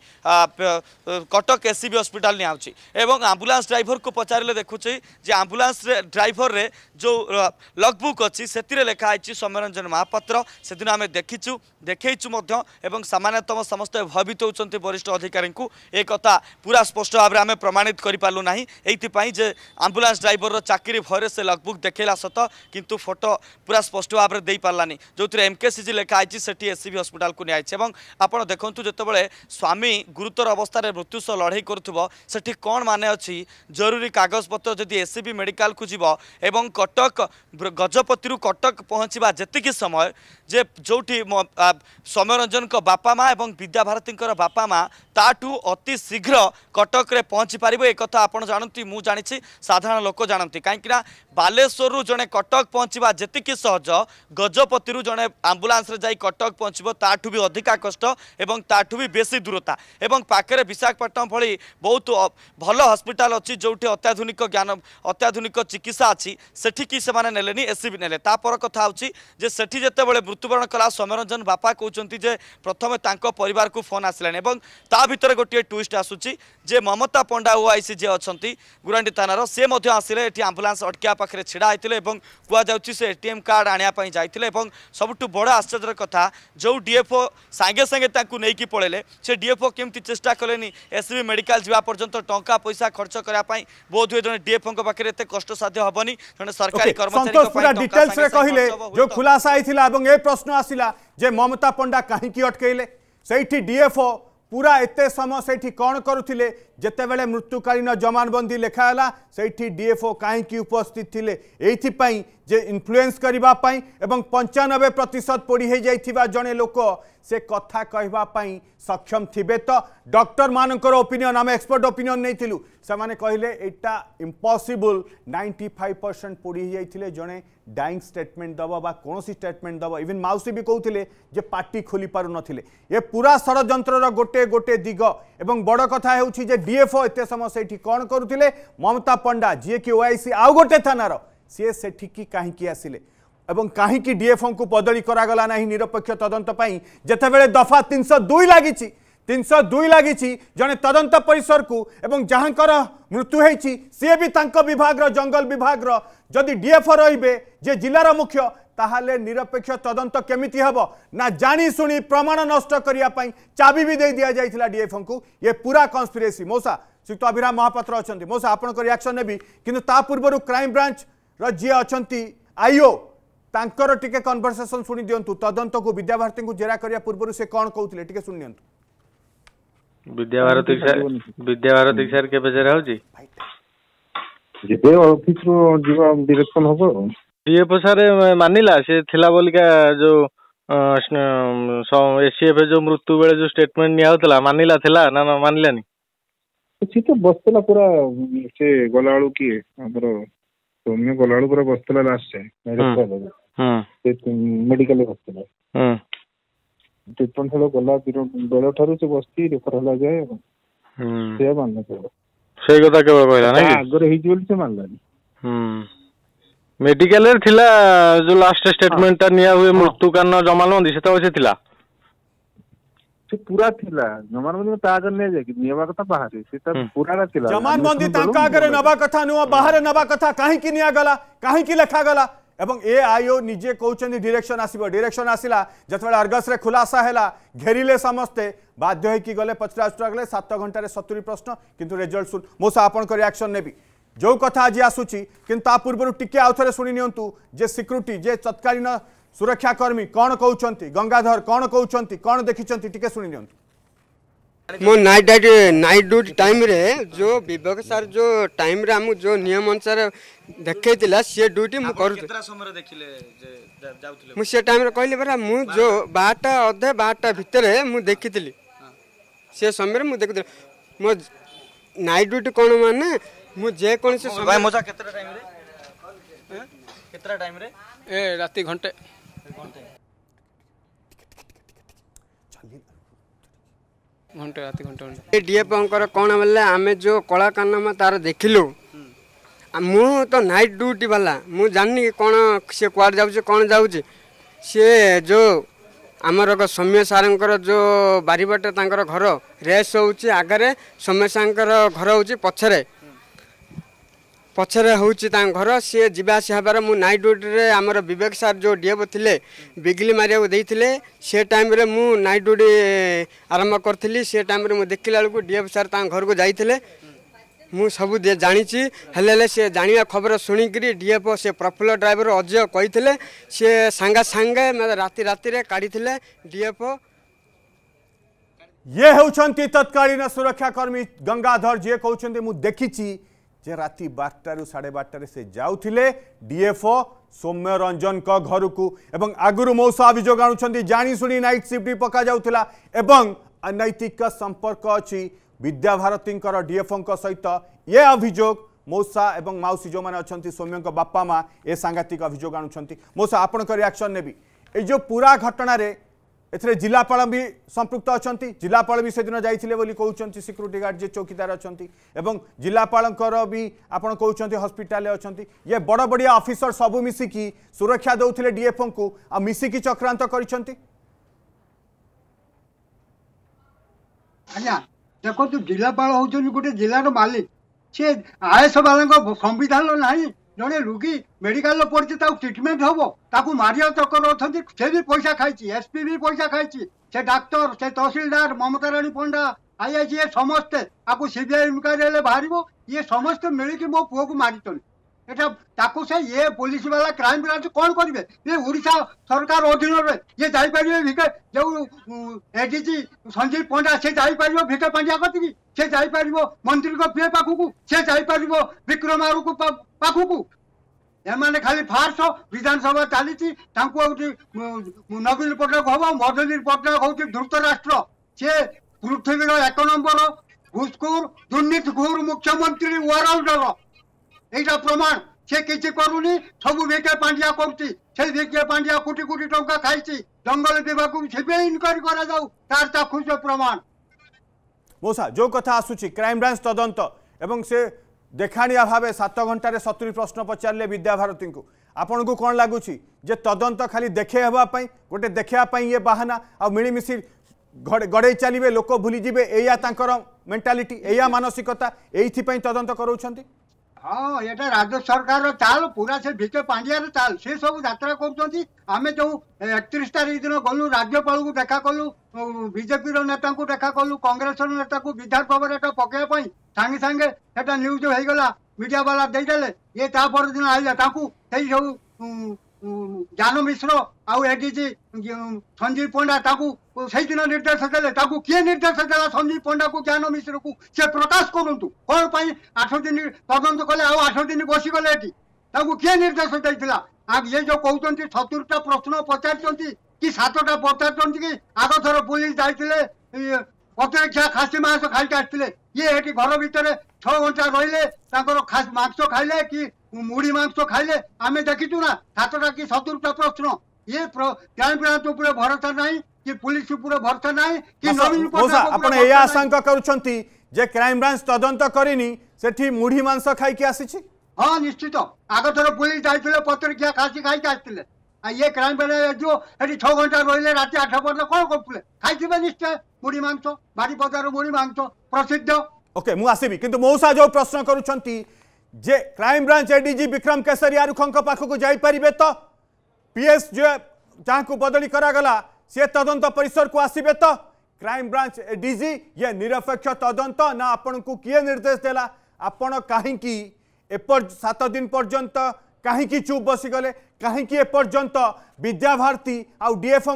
কটক এসিবি হসপিটাল নিয়া যাচ্ছে এবং আম্বুলান্স ড্রাইভর কু পচারে দেখুছি যে আম্বুলান্স ড্রাইভর রে যে লগবুক অ সে ଭିତ୍ତିରେ ଲେଖା ହେଇଛି ସୌମ୍ୟରଞ୍ଜନ ମହାପାତ୍ର ସେଦିନ ଆମେ ଦେଖିଛୁ ଦେଖେଇଛୁ ମଧ୍ୟ ଏବଂ ସାମାନ୍ୟତମ ସମସ୍ତେ ଭୟଭୀତ ହେଉଛନ୍ତି ବରିଷ୍ଠ ଅଧିକାରୀଙ୍କୁ ଏ କଥା ପୁରା ସ୍ପଷ୍ଟ ଭାବରେ ଆମେ ପ୍ରମାଣିତ କରିପାରିଲୁ ନାହିଁ ଏଇଥିପାଇଁ ଯେ ଆମ୍ବୁଲାନ୍ସ ଡ୍ରାଇଭରର ଚାକିରି ଭୟରେ ସେ ଲଗ୍ବୁକ୍ ଦେଖେଇଲା ସତ କିନ୍ତୁ ଫଟୋ ପୁରା ସ୍ପଷ୍ଟ ଭାବରେ ଦେଇପାରିଲାନି ଯେଉଁଥିରେ ଏମ୍କେସିଜି ଲେଖା ହେଇଛି ସେଠି ଏସ୍ସିବି ହସ୍ପିଟାଲକୁ ନିଆଯାଇଛି ଏବଂ ଆପଣ ଦେଖନ୍ତୁ ଯେତେବେଳେ ସ୍ୱାମୀ ଗୁରୁତର ଅବସ୍ଥାରେ ମୃତ୍ୟୁ ସହ ଲଢ଼େଇ କରୁଥିବ ସେଠି କ'ଣ ମାନେ ଅଛି ଜରୁରୀ କାଗଜପତ୍ର ଯଦି ଏସ୍ସିବି ମେଡ଼ିକାଲକୁ ଯିବ ଏବଂ କଟକ ଗଜପତିରୁ କଟକ तक पहुँचवा जीक समय যে ଯେଉଁଠି ସୌମ୍ୟରଞ୍ଜନଙ୍କ ବାପା ମା ଏବଂ ବିଦ୍ୟାଭାରତୀଙ୍କର ବାପା ମା ତାଠୁ ଅତି ଶୀଘ୍ର କଟକରେ ପହଞ୍ଚି ପାରିବେ ଏକଥା ଆପଣ ଜାଣନ୍ତି ମୁଁ ଜାଣିଛି ସାଧାରଣ ଲୋକ ଜାଣନ୍ତି କାହିଁକିନା ବାଲେଶ୍ୱରରୁ ଜଣେ କଟକ ପହଞ୍ଚିବା ଯେତିକି ସହଜ ଗଜପତିରୁ ଜଣେ ଆମ୍ବୁଲାନ୍ସରେ ଯାଇ କଟକ ପହଞ୍ଚିବ ତାଠୁ ବି ଅଧିକା କଷ୍ଟ ଏବଂ ତାଠୁ ବି ବେଶୀ ଦୂରତା ଏବଂ ପାଖରେ ବିଶାଖାପାଟଣା ଭଳି ବହୁତ ଭଲ ହସ୍ପିଟାଲ ଅଛି ଯେଉଁଠି ଅତ୍ୟାଧୁନିକ ଜ୍ଞାନ ଅତ୍ୟାଧୁନିକ ଚିକିତ୍ସା ଅଛି ସେଠିକି ସେମାନେ ନେଲେନି ଏସିବି ନେଲେ ତାପର କଥା ହେଉଛି ଯେ ସେଠି ଯେତେବେଳେ মৃত্যুবরণ কলা সৌম্যরঞ্জন বাপা কৌঁচ যে প্রথমে তাঁক পরিবারক ফোন আসলে এবং তা ভিতরে গোটিয়ে টুইস্ট আসুচি যে মমতা পণ্ডা ওআইসি যে অনেক গুরাণ্ডি থানার সে আসলে এটি আম্বুলান্স অটকা পাখে ছিড়া হয়েছিল এবং কুযাচ্ছে সে এটিএম কার্ড আনবা যাই এবং সবুঠু বড় আশ্চর্যের কথা যে ডিএফও সাগে সাগে তাঁকু নেই পড়েলে সে ডিএফও কমিটি চেষ্টা কলে এসবি মেডিকাল যা পর্যন্ত টঙ্কা পয়সা খরচ করা বোধ হুয়ে জন ডিএফও পাখে এত কষ্টসাধ্য হবনি জন সরকারি কর্মচারী খুলাসা হয়েছিল এবং এ ପ୍ରଶ୍ନ ଆସିଲା ଯେ ମମତା ପଣ୍ଡା କାହିଁକି ଅଟକେଇଲେ ସେଇଠି ଡିଏଫ୍ଓ ପୁରା ଏତେ ସମୟ ସେଇଠି କ'ଣ କରୁଥିଲେ ଯେତେବେଳେ ମୃତ୍ୟୁକାଳୀନ ଜମାନବନ୍ଦୀ ଲେଖାହେଲା ସେଇଠି ଡିଏଫ୍ଓ କାହିଁକି ଉପସ୍ଥିତ ଥିଲେ ଏଇଥିପାଇଁ যে ইনফ্লুয়েন্স করা এবং পঞ্চানবে প্রতিশত পোড়ি হয়ে যাই জনে লোক সে কথা কহবাই সক্ষম থিবে তো ডক্টর মানকর ওপিনিয়ন আমি এক্সপর্ট ওপিনিয়ন নেইলু সে কহিলে এটা ইম্পসিবল নাইনটি ফাইভ পরসেন্ট পোড়ি হয়ে যাই জনে ডাইং স্টেটমেন্ট দেব বা কোণী স্টেটমেন্ট দেব ইভেন মাউসী বি কৌলে যে পার্টি খোলি পুলে এ পুরা ষড়যন্ত্রর গোটে গোটে দিগ এবং বড় কথা হচ্ছে যে ডিএফও এত সময় সেইটি কণ করুলে মমতা পণ্ডা যিয়ে কি ওআইসি আউ গোটে থানার सी से कहीं आसिले एवं कहीं डीएफओ को बदली कराला निरपेक्ष तदंतर जिते दफा तीन सौ दुई लगी तीन सौ दुई लगी जड़े तदंत परिसर को जहाँ मृत्यु सी विभाग जंगल विभाग जदि डीएफओ रे जे जिलार मुख्य ताल निरपेक्ष तदंत केमी हे ना जाशु प्रमाण नष्ट चाबी भी दे दि जाइला डीएफओ को ये पूरा कन्स्पिरेसी मोसा श्री तो अभिराम महापात्र अच्छा मोसा आपंक रियाक्शन ने कि पूर्व क्राइम ब्रांच जी अच्छा आईओ ତାଙ୍କର ଟିକେ କନଭରସେସନ୍ ଶୁଣି ଦିଅନ୍ତୁ ତଦନ୍ତକୁ ବିଦ୍ୟାଭାରତୀଙ୍କୁ ଜେରା କରିବା ପୂର୍ବରୁ ସେ କ'ଣ କହୁଥିଲେ ଟିକେ ଶୁଣି ନିଅନ୍ତୁ ବିଦ୍ୟାଭାରତୀ ସାର୍ ବିଦ୍ୟାଭାରତୀ ସାର୍ କେବେ ଜେରା ହଉଛି ଯେବେ ଅଫିସରୁ ଯିବା ଡିରେକ୍ସନ୍ ହବ ଡିଏଫଓ ସାର୍ ମାନିଲା ସେ ଥିଲା ବୋଲିକା ଯୋଉ ଏସିଏଫ୍ ଯୋଉ ମୃତ୍ୟୁ ବେଳେ ଯୋଉ ଷ୍ଟେଟମେଣ୍ଟ ନିଆ ହଉଥିଲା ମାନିଲା ଥିଲା ନା ମାନିଲାନି ସେ ତ ବସିଥିଲା ପୁରା ସେ ଗଲାବେଳକୁ କିଏ ଆମର ಸೌಮ್ಯ ಕೊಲ್ಲಾಳುಪುರ ಬಸ್ತಲ ಲಾಸ್ಟ್ ସେ ମେଡିକାଲରେ ବସିଥିଲା ଟ୍ରିଟମେଣ୍ଟ ହେଲେ ଗଲା ବେଳ ଠାରୁ ସେ ବସିଛି ରେଫର ହେଲା ଯାଏ ସେ ମାନୁଥିଲା ସେଇ କଥା କେବେ କହିଲା ନାଇଁ ଆଗରେ ହେଇଛି ବୋଲି ସେ ମାନିଲାନି ମେଡିକାଲରେ ଥିଲା ଯୋଉ ଲାଷ୍ଟ ଟା ନିଆ ହୁଏ ମୃତ୍ୟୁ କାରଣ ଜମା ନୁହନ୍ତି ସେତେବେଳେ ସେ ଥିଲା ᱛᱮ পুরা ᱛᱤᱞᱟ ᱡᱚᱢᱟᱱᱵᱚᱱᱫᱤ ᱛᱟᱜᱟ ᱡᱟᱱᱮ ᱡᱮᱜᱤ ᱱᱤᱭᱟᱵᱟᱠᱟ ᱯᱟᱦᱟ ᱥᱮᱛᱟ ᱯᱩᱨᱟᱱᱟ ᱛᱤᱞᱟ ᱡᱚᱢᱟᱱᱵᱚᱱᱫᱤ ᱛᱟᱝᱠᱟ ᱜᱟᱨᱮᱱᱟᱵᱟᱠᱟ ᱛᱷᱟᱱᱩ ᱵᱟᱦᱟᱨᱮᱱᱟᱵᱟᱠᱟ ᱛᱷᱟ ᱠᱟᱦᱤ ᱠᱤᱱᱤᱭᱟ ᱜᱟᱞᱟ ᱠᱟᱦᱤ ᱠᱤ ᱞᱮᱠᱷᱟ ᱜᱟᱞᱟ ᱟᱨᱵᱚᱝ ᱮ ᱟᱭ ᱚ ᱱᱤᱡᱮ ᱠᱚᱪᱷᱩᱱᱤ ᱰᱤᱨᱮᱠᱥᱚᱱ ᱟᱥᱤᱵᱚ ᱰᱤᱨᱮᱠᱥᱚᱱ ᱟᱥᱤᱞᱟ ᱡᱟᱛᱣᱟᱲ ᱟᱨᱜᱟᱥ ᱨᱮ ᱠᱷᱩᱞᱟᱥᱟ ᱦᱮᱞᱟ ᱜᱷᱮᱨᱤᱞᱮ ᱥᱟᱢᱟᱥᱛ ସୁରକ୍ଷାକର୍ମୀ କ'ଣ କହୁଛନ୍ତି ଗଙ୍ଗାଧର କ'ଣ କହୁଛନ୍ତି କ'ଣ ଦେଖିଛନ୍ତି ଟିକେ ଶୁଣି ନିଅନ୍ତୁ ମୁଁ ନାଇଟ୍ ଡାଇଟ୍ ନାଇଟ୍ ଡ୍ୟୁଟି ଟାଇମ୍ରେ ଯେଉଁ ବିବେକ ସାର୍ ଯେଉଁ ଟାଇମ୍ରେ ଆମକୁ ଯେଉଁ ନିୟମ ଅନୁସାରେ ଦେଖେଇଥିଲା ସିଏ ଡ୍ୟୁଟି ମୁଁ କରୁଥିଲି ମୁଁ ସେ ଟାଇମ୍ରେ କହିଲି ପରା ମୁଁ ଯେଉଁ ବାରଟା ଅଧେ ବାରଟା ଭିତରେ ମୁଁ ଦେଖିଥିଲି ସେ ସମୟରେ ମୁଁ ଦେଖୁଥିଲି ମୋ ନାଇଟ୍ ଡ୍ୟୁଟି କ'ଣ ମାନେ ମୁଁ ଯେକୌଣସି ସମୟ କେତେଟା ଟାଇମ୍ରେ କେତେଟା ଟାଇମ୍ରେ ଏ ରାତି ଘଣ୍ଟେ ଘଣ୍ଟେ ରାତି ଘଣ୍ଟେ ଡିଏଫଙ୍କର କ'ଣ ବୋଲେ ଆମେ ଯେଉଁ କଳାକାରନାମା ତାର ଦେଖିଲୁ ମୁଁ ତ ନାଇଟ୍ ଡ୍ୟୁଟି ବାଲା ମୁଁ ଜାଣିନି କ'ଣ ସିଏ କୁଆଡ଼େ ଯାଉଛି କ'ଣ ଯାଉଛି ସିଏ ଯେଉଁ ଆମର ସୌମ୍ୟ ସାର୍ଙ୍କର ଯେଉଁ ବାରିପଟେ ତାଙ୍କର ଘର ରେସ୍ ହେଉଛି ଆଗରେ ସୌମ୍ୟ ସାର୍ଙ୍କର ଘର ହେଉଛି ପଛରେ ପଛରେ ହେଉଛି ତାଙ୍କ ଘର ସିଏ ଯିବା ଆସିବା ହେବାର ମୁଁ ନାଇଟ୍ ଡ୍ୟୁଟିରେ ଆମର ବିବେକ ସାର୍ ଯେଉଁ ଡିଏବ ଥିଲେ ବିଗିଲି ମାରିବାକୁ ଦେଇଥିଲେ ସେ ଟାଇମ୍ରେ ମୁଁ ନାଇଟ୍ ଡ୍ୟୁଟି ଆରମ୍ଭ କରିଥିଲି ସେ ଟାଇମ୍ରେ ମୁଁ ଦେଖିଲା ବେଳକୁ ଡିଏବ ସାର୍ ତାଙ୍କ ଘରକୁ ଯାଇଥିଲେ ମୁଁ ସବୁ ଜାଣିଛି ହେଲେ ହେଲେ ସେ ଜାଣିବା ଖବର ଶୁଣିକିରି ଡିଏଫଓ ସେ ପ୍ରଫୁଲ୍ଲ ଡ୍ରାଇଭର ଅଜୟ କହିଥିଲେ ସିଏ ସାଙ୍ଗେ ସାଙ୍ଗେ ରାତି ରାତିରେ କାଢ଼ିଥିଲେ ଡିଏଫଓ ଇଏ ହେଉଛନ୍ତି ତତ୍କାଳୀନ ସୁରକ୍ଷାକର୍ମୀ ଗଙ୍ଗାଧର ଯିଏ କହୁଛନ୍ତି ମୁଁ ଦେଖିଛି যে রাতে বারটার সাড়ে বারটার সে যাওলে ডিএফও সৌম্য রঞ্জনক ঘরকু এবং আগর মৌসা অভিযোগ আনুচার জাশুনি নাইট সিফ্ট পকা যাওয়া এবং ଅନୈତିକ ସମ୍ପର୍କ ଅଛି ବିଦ୍ୟାଭାରତୀଙ୍କର ଡିଏଫଓଙ୍କ ସହିତ ଏ ଅଭିଯୋଗ ମଉସା ଏବଂ ମାଉସୀ ଯେଉଁମାନେ ଅଛନ୍ତି ସୌମ୍ୟଙ୍କ ବାପା ମା' ଏ ସାଂଘାତିକ ଅଭିଯୋଗ ଆଣୁଛନ୍ତି ମଉସା ଆପଣଙ୍କ ରିଆକ୍ସନ୍ ନେବି ଏଇ ଯେଉଁ ପୁରା ଘଟଣାରେ ଏଥିରେ ଜିଲ୍ଲାପାଳ ବି ସମ୍ପୃକ୍ତ ଅଛନ୍ତି ଜିଲ୍ଲାପାଳ ବି ସେଦିନ ଯାଇଥିଲେ ବୋଲି କହୁଛନ୍ତି ସିକ୍ୟୁରିଟି ଗାର୍ଡ଼ ଯିଏ ଚୌକିଦାର ଅଛନ୍ତି ଏବଂ ଜିଲ୍ଲାପାଳଙ୍କର ବି ଆପଣ କହୁଛନ୍ତି ହସ୍ପିଟାଲରେ ଅଛନ୍ତି ଇଏ ବଡ଼ ବଡ଼ିଆ ଅଫିସର ସବୁ ମିଶିକି ସୁରକ୍ଷା ଦେଉଥିଲେ ଡିଏଫ୍ଓଙ୍କୁ ଆଉ ମିଶିକି ଚକ୍ରାନ୍ତ କରିଛନ୍ତି ଆଜ୍ଞା ଦେଖନ୍ତୁ ଜିଲ୍ଲାପାଳ ହେଉଛନ୍ତି ଗୋଟେ ଜିଲ୍ଲାର ମାଲିକ ସିଏ ଆଏସ ବାଲାଙ୍କ ସମ୍ବିଧାନ ନାହିଁ ଜଣେ ରୋଗୀ ମେଡିକାଲରେ ପଡିଛି ତାକୁ ଟ୍ରିଟମେଣ୍ଟ ହବ ତାକୁ ମାରିବା ଚକର ଅଛନ୍ତି ସେ ବି ପଇସା ଖାଇଛି ଏସପି ବି ପଇସା ଖାଇଛି ସେ ଡାକ୍ତର ସେ ତହସିଲଦାର ମମତା ରାଣୀ ପଣ୍ଡା ଆଇଆଇସି ସମସ୍ତେ ଆକୁ ସିବିଆଇ ଇନକ୍ୱାରୀ ହେଲେ ବାହାରିବ ଇଏ ସମସ୍ତେ ମିଳିକି ମୋ ପୁଅକୁ ମାରିଛନ୍ତି এটা ତାକୁ ସେ ଇଏ ପୋଲିସ ବାଲା କ୍ରାଇମ ବ୍ରାଞ୍ଚ କ'ଣ କରିବେ ଇଏ ଓଡ଼ିଶା ସରକାର ଅଧୀନରେ ଇଏ ଯାଇପାରିବେ ଭିକେ ଯେଉଁ ଏଡିଜି ସଞ୍ଜୀବ ପଣ୍ଡା ସେ ଯାଇପାରିବ ଭିକେ ପାଣ୍ଡିଆ କତିକି ସେ ଯାଇପାରିବ ମନ୍ତ୍ରୀଙ୍କ ପିଏ ପାଖକୁ ସେ ଯାଇପାରିବ ବିକ୍ରମାରୁକୁ ପାଖକୁ ଏମାନେ ଖାଲି ଫାର୍ସ ବିଧାନସଭା ଚାଲିଛି ତାଙ୍କୁ ହଉଛି ନବୀନ ପଟ୍ଟନାୟକ ହବ ମଧୁବୀର ପଟ୍ଟନାୟକ ହଉଛି ଧୃତରାଷ୍ଟ୍ର ସିଏ ପୃଥିବୀର ଏକ ନମ୍ବର ଘୁଷଖୋର ଦୁର୍ନୀତିଖୋର ମୁଖ୍ୟମନ୍ତ୍ରୀ ୱାରାଉଣ୍ଡର এইটা প্রমাণ সে କିଛି କରୁନି ସବୁ ଭିକେ ପାଣ୍ଡିଆ କରୁଛି ସେଇ ଭିକେ ପାଣ୍ଡିଆ କୋଟି କୋଟି ଟଙ୍କା ଖାଇଛି ଜଙ୍ଗଲ ବିଭାଗକୁ ସେବେ ଇନକ୍ୱାରି କରାଯାଉ ତାର ଚାକ୍ଷୁଷ ପ୍ରମାଣ ମଉସା ଯେଉଁ କଥା ଆସୁଛି କ୍ରାଇମବ୍ରାଞ୍ଚ ତଦନ୍ତ ଏବଂ ସେ ଦେଖାଣିଆ ଭାବେ ସାତ ଘଣ୍ଟାରେ ସତୁରି ପ୍ରଶ୍ନ ପଚାରିଲେ ବିଦ୍ୟାଭାରତୀଙ୍କୁ ଆପଣଙ୍କୁ କ'ଣ ଲାଗୁଛି ଯେ ତଦନ୍ତ ଖାଲି ଦେଖେଇ ହେବା ପାଇଁ ଗୋଟେ ଦେଖେଇବା ପାଇଁ ଇଏ ବାହାନା ଆଉ ମିଳିମିଶି ଗଡ଼େଇ ଚାଲିବେ ଲୋକ ଭୁଲିଯିବେ ଏଇଆ ତାଙ୍କର ମେଣ୍ଟାଲିଟି ଏଇଆ ମାନସିକତା ଏଇଥିପାଇଁ ତଦନ୍ତ କରାଉଛନ୍ତି ହଁ ଏଇଟା ରାଜ୍ୟ ସରକାରର ଚାଲ ପୁରା ସେ ଭିକେ ପାଣ୍ଡିଆର ଚାଲ ସେ ସବୁ ଯାତ୍ରା କରୁଛନ୍ତି ଆମେ ଯୋଉ ଏକତିରିଶ ତାରିଖ ଦିନ ଗଲୁ ରାଜ୍ୟପାଳଙ୍କୁ ଦେଖା କଲୁ ବିଜେପିର ନେତାଙ୍କୁ ଦେଖା କଲୁ କଂଗ୍ରେସର ନେତାକୁ ବିଧାନ ଭବନ ଏଟା ପକେଇବା ପାଇଁ ସାଙ୍ଗେ ସାଙ୍ଗେ ସେଟା ନ୍ୟୁଜ୍ ହେଇଗଲା ମିଡ଼ିଆ ବାଲା ଦେଇଦେଲେ ଇଏ ତା ପରଦିନ ଆଇଲା ତାଙ୍କୁ ସେଇ ସବୁ ଜାନ ମିଶ୍ର ଆଉ ଏଡିଜି ସଞ୍ଜୀବ ପଣ୍ଡା ତାଙ୍କୁ ସେଇଦିନ ନିର୍ଦ୍ଦେଶ ଦେଲେ ତାକୁ କିଏ ନିର୍ଦ୍ଦେଶ ଦେଲା ସଞ୍ଜୀବ ପଣ୍ଡାକୁ ଜ୍ଞାନ ମିଶ୍ରକୁ ସେ ପ୍ରକାଶ କରନ୍ତୁ କ'ଣ ପାଇଁ ଆଠ ଦିନ ତଦନ୍ତ କଲେ ଆଉ ଆଠ ଦିନ ବସିଗଲେ ଏଠି ତାକୁ କିଏ ନିର୍ଦ୍ଦେଶ ଦେଇଥିଲା ଇଏ ଯୋଉ କହୁଛନ୍ତି ସତୁରିଟା ପ୍ରଶ୍ନ ପଚାରିଛନ୍ତି କି ସାତଟା ପଚାରିଛନ୍ତି କି ଆଗ ଥର ପୁଲିସ ଯାଇଥିଲେ ପ୍ରତିରକ୍ଷା ଖାସି ମାଂସ ଖାଇକି ଆସିଥିଲେ ଇଏ ଏଠି ଘର ଭିତରେ ଛଅ ଘଣ୍ଟା ରହିଲେ ତାଙ୍କର ମାଂସ ଖାଇଲେ କି ମୁଢ଼ି ମାଂସ ଖାଇଲେ ଆମେ ଦେଖିଛୁ ନା ସାତଟା କି ସତୁରିଟା ପ୍ରଶ୍ନ ଇଏ କ୍ରାଇମବ୍ରାଞ୍ଚ ଉପରେ ଭରସା ନାହିଁ कि पुलिस उपरे भरसा ना कि नवीन आशंका करूछंती तदंत करिनी मुढी मांस खाइ के आसीछि हाँ, निश्चित आगो थर पुलिस जाइथिले पत्रकिया खासी खाइ के ये क्राइम ब्रांच जो घंटा रहिले राति 8 पर्यंत कोन करथिले खाइथिबे निश्चय मुढी मांस बाडी मुढी मांस प्रसिद्ध ओके मु आसीबि किंतु जो प्रश्न कर जे crime branch ADG Vikram Kesari आरुखंक पाखक जाई तो पीएस जो जहां को बदली करा गला सी तदंत परिसर को आसबे तो क्राइम ब्रांच डीजी ये निरपेक्ष तदंत ना आपण को किए निर्देश देला आपण कहीं सात दिन पर्यंत कहीं चुप बसीगले कहीं एपर्यंत विद्याभारती आउ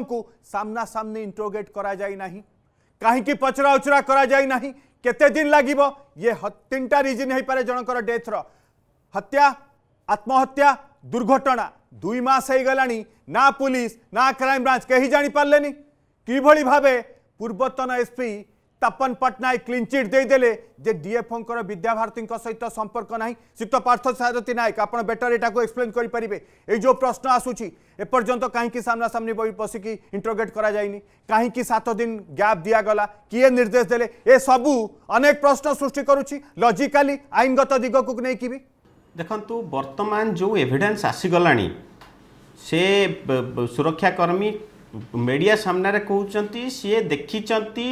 को सामना सामने इंट्रोगेट करा जाई कहीं पचरा उचरा करा जाई केते दिन लगे ये तीन टा रिजन हो पारे जनकर डेथ्र हत्या आत्महत्या दुर्घटना দুই মাস হয়ে গলানি না পুলিশ না ক্রাইম ব্রাঞ্চ কেহি জানি পারলেনি কিভাবে ভাবে পূর্বতন SP Tapan Pattanaik clean chit দেইদেলে যে ডিএফঙ্কর বিদ্যাভারতীঙ্ক সহিত সম্পর্ক না শ্রীযুক্ত পার্থ সারথী নায়ক আপনার বেটার এটা এক্সপ্লেন করে পারে এই যে প্রশ্ন আসুচি এপর্যন্ত কী সামনাসামনি বসিকি ইন্ট্রোগেট করা যায়নি কী সাত দিন গ্যাপ দিয়াগলা কি নির্দেশ দেলে এসবু অনেক প্রশ্ন সৃষ্টি করুছি লজিকালি আইনগত দিগক নেই বি ଦେଖନ୍ତୁ ବର୍ତ୍ତମାନ ଯେଉଁ ଏଭିଡେନ୍ସ ଆସିଗଲାଣି ସେ ସୁରକ୍ଷାକର୍ମୀ ମିଡ଼ିଆ ସାମ୍ନାରେ କହୁଛନ୍ତି ସିଏ ଦେଖିଛନ୍ତି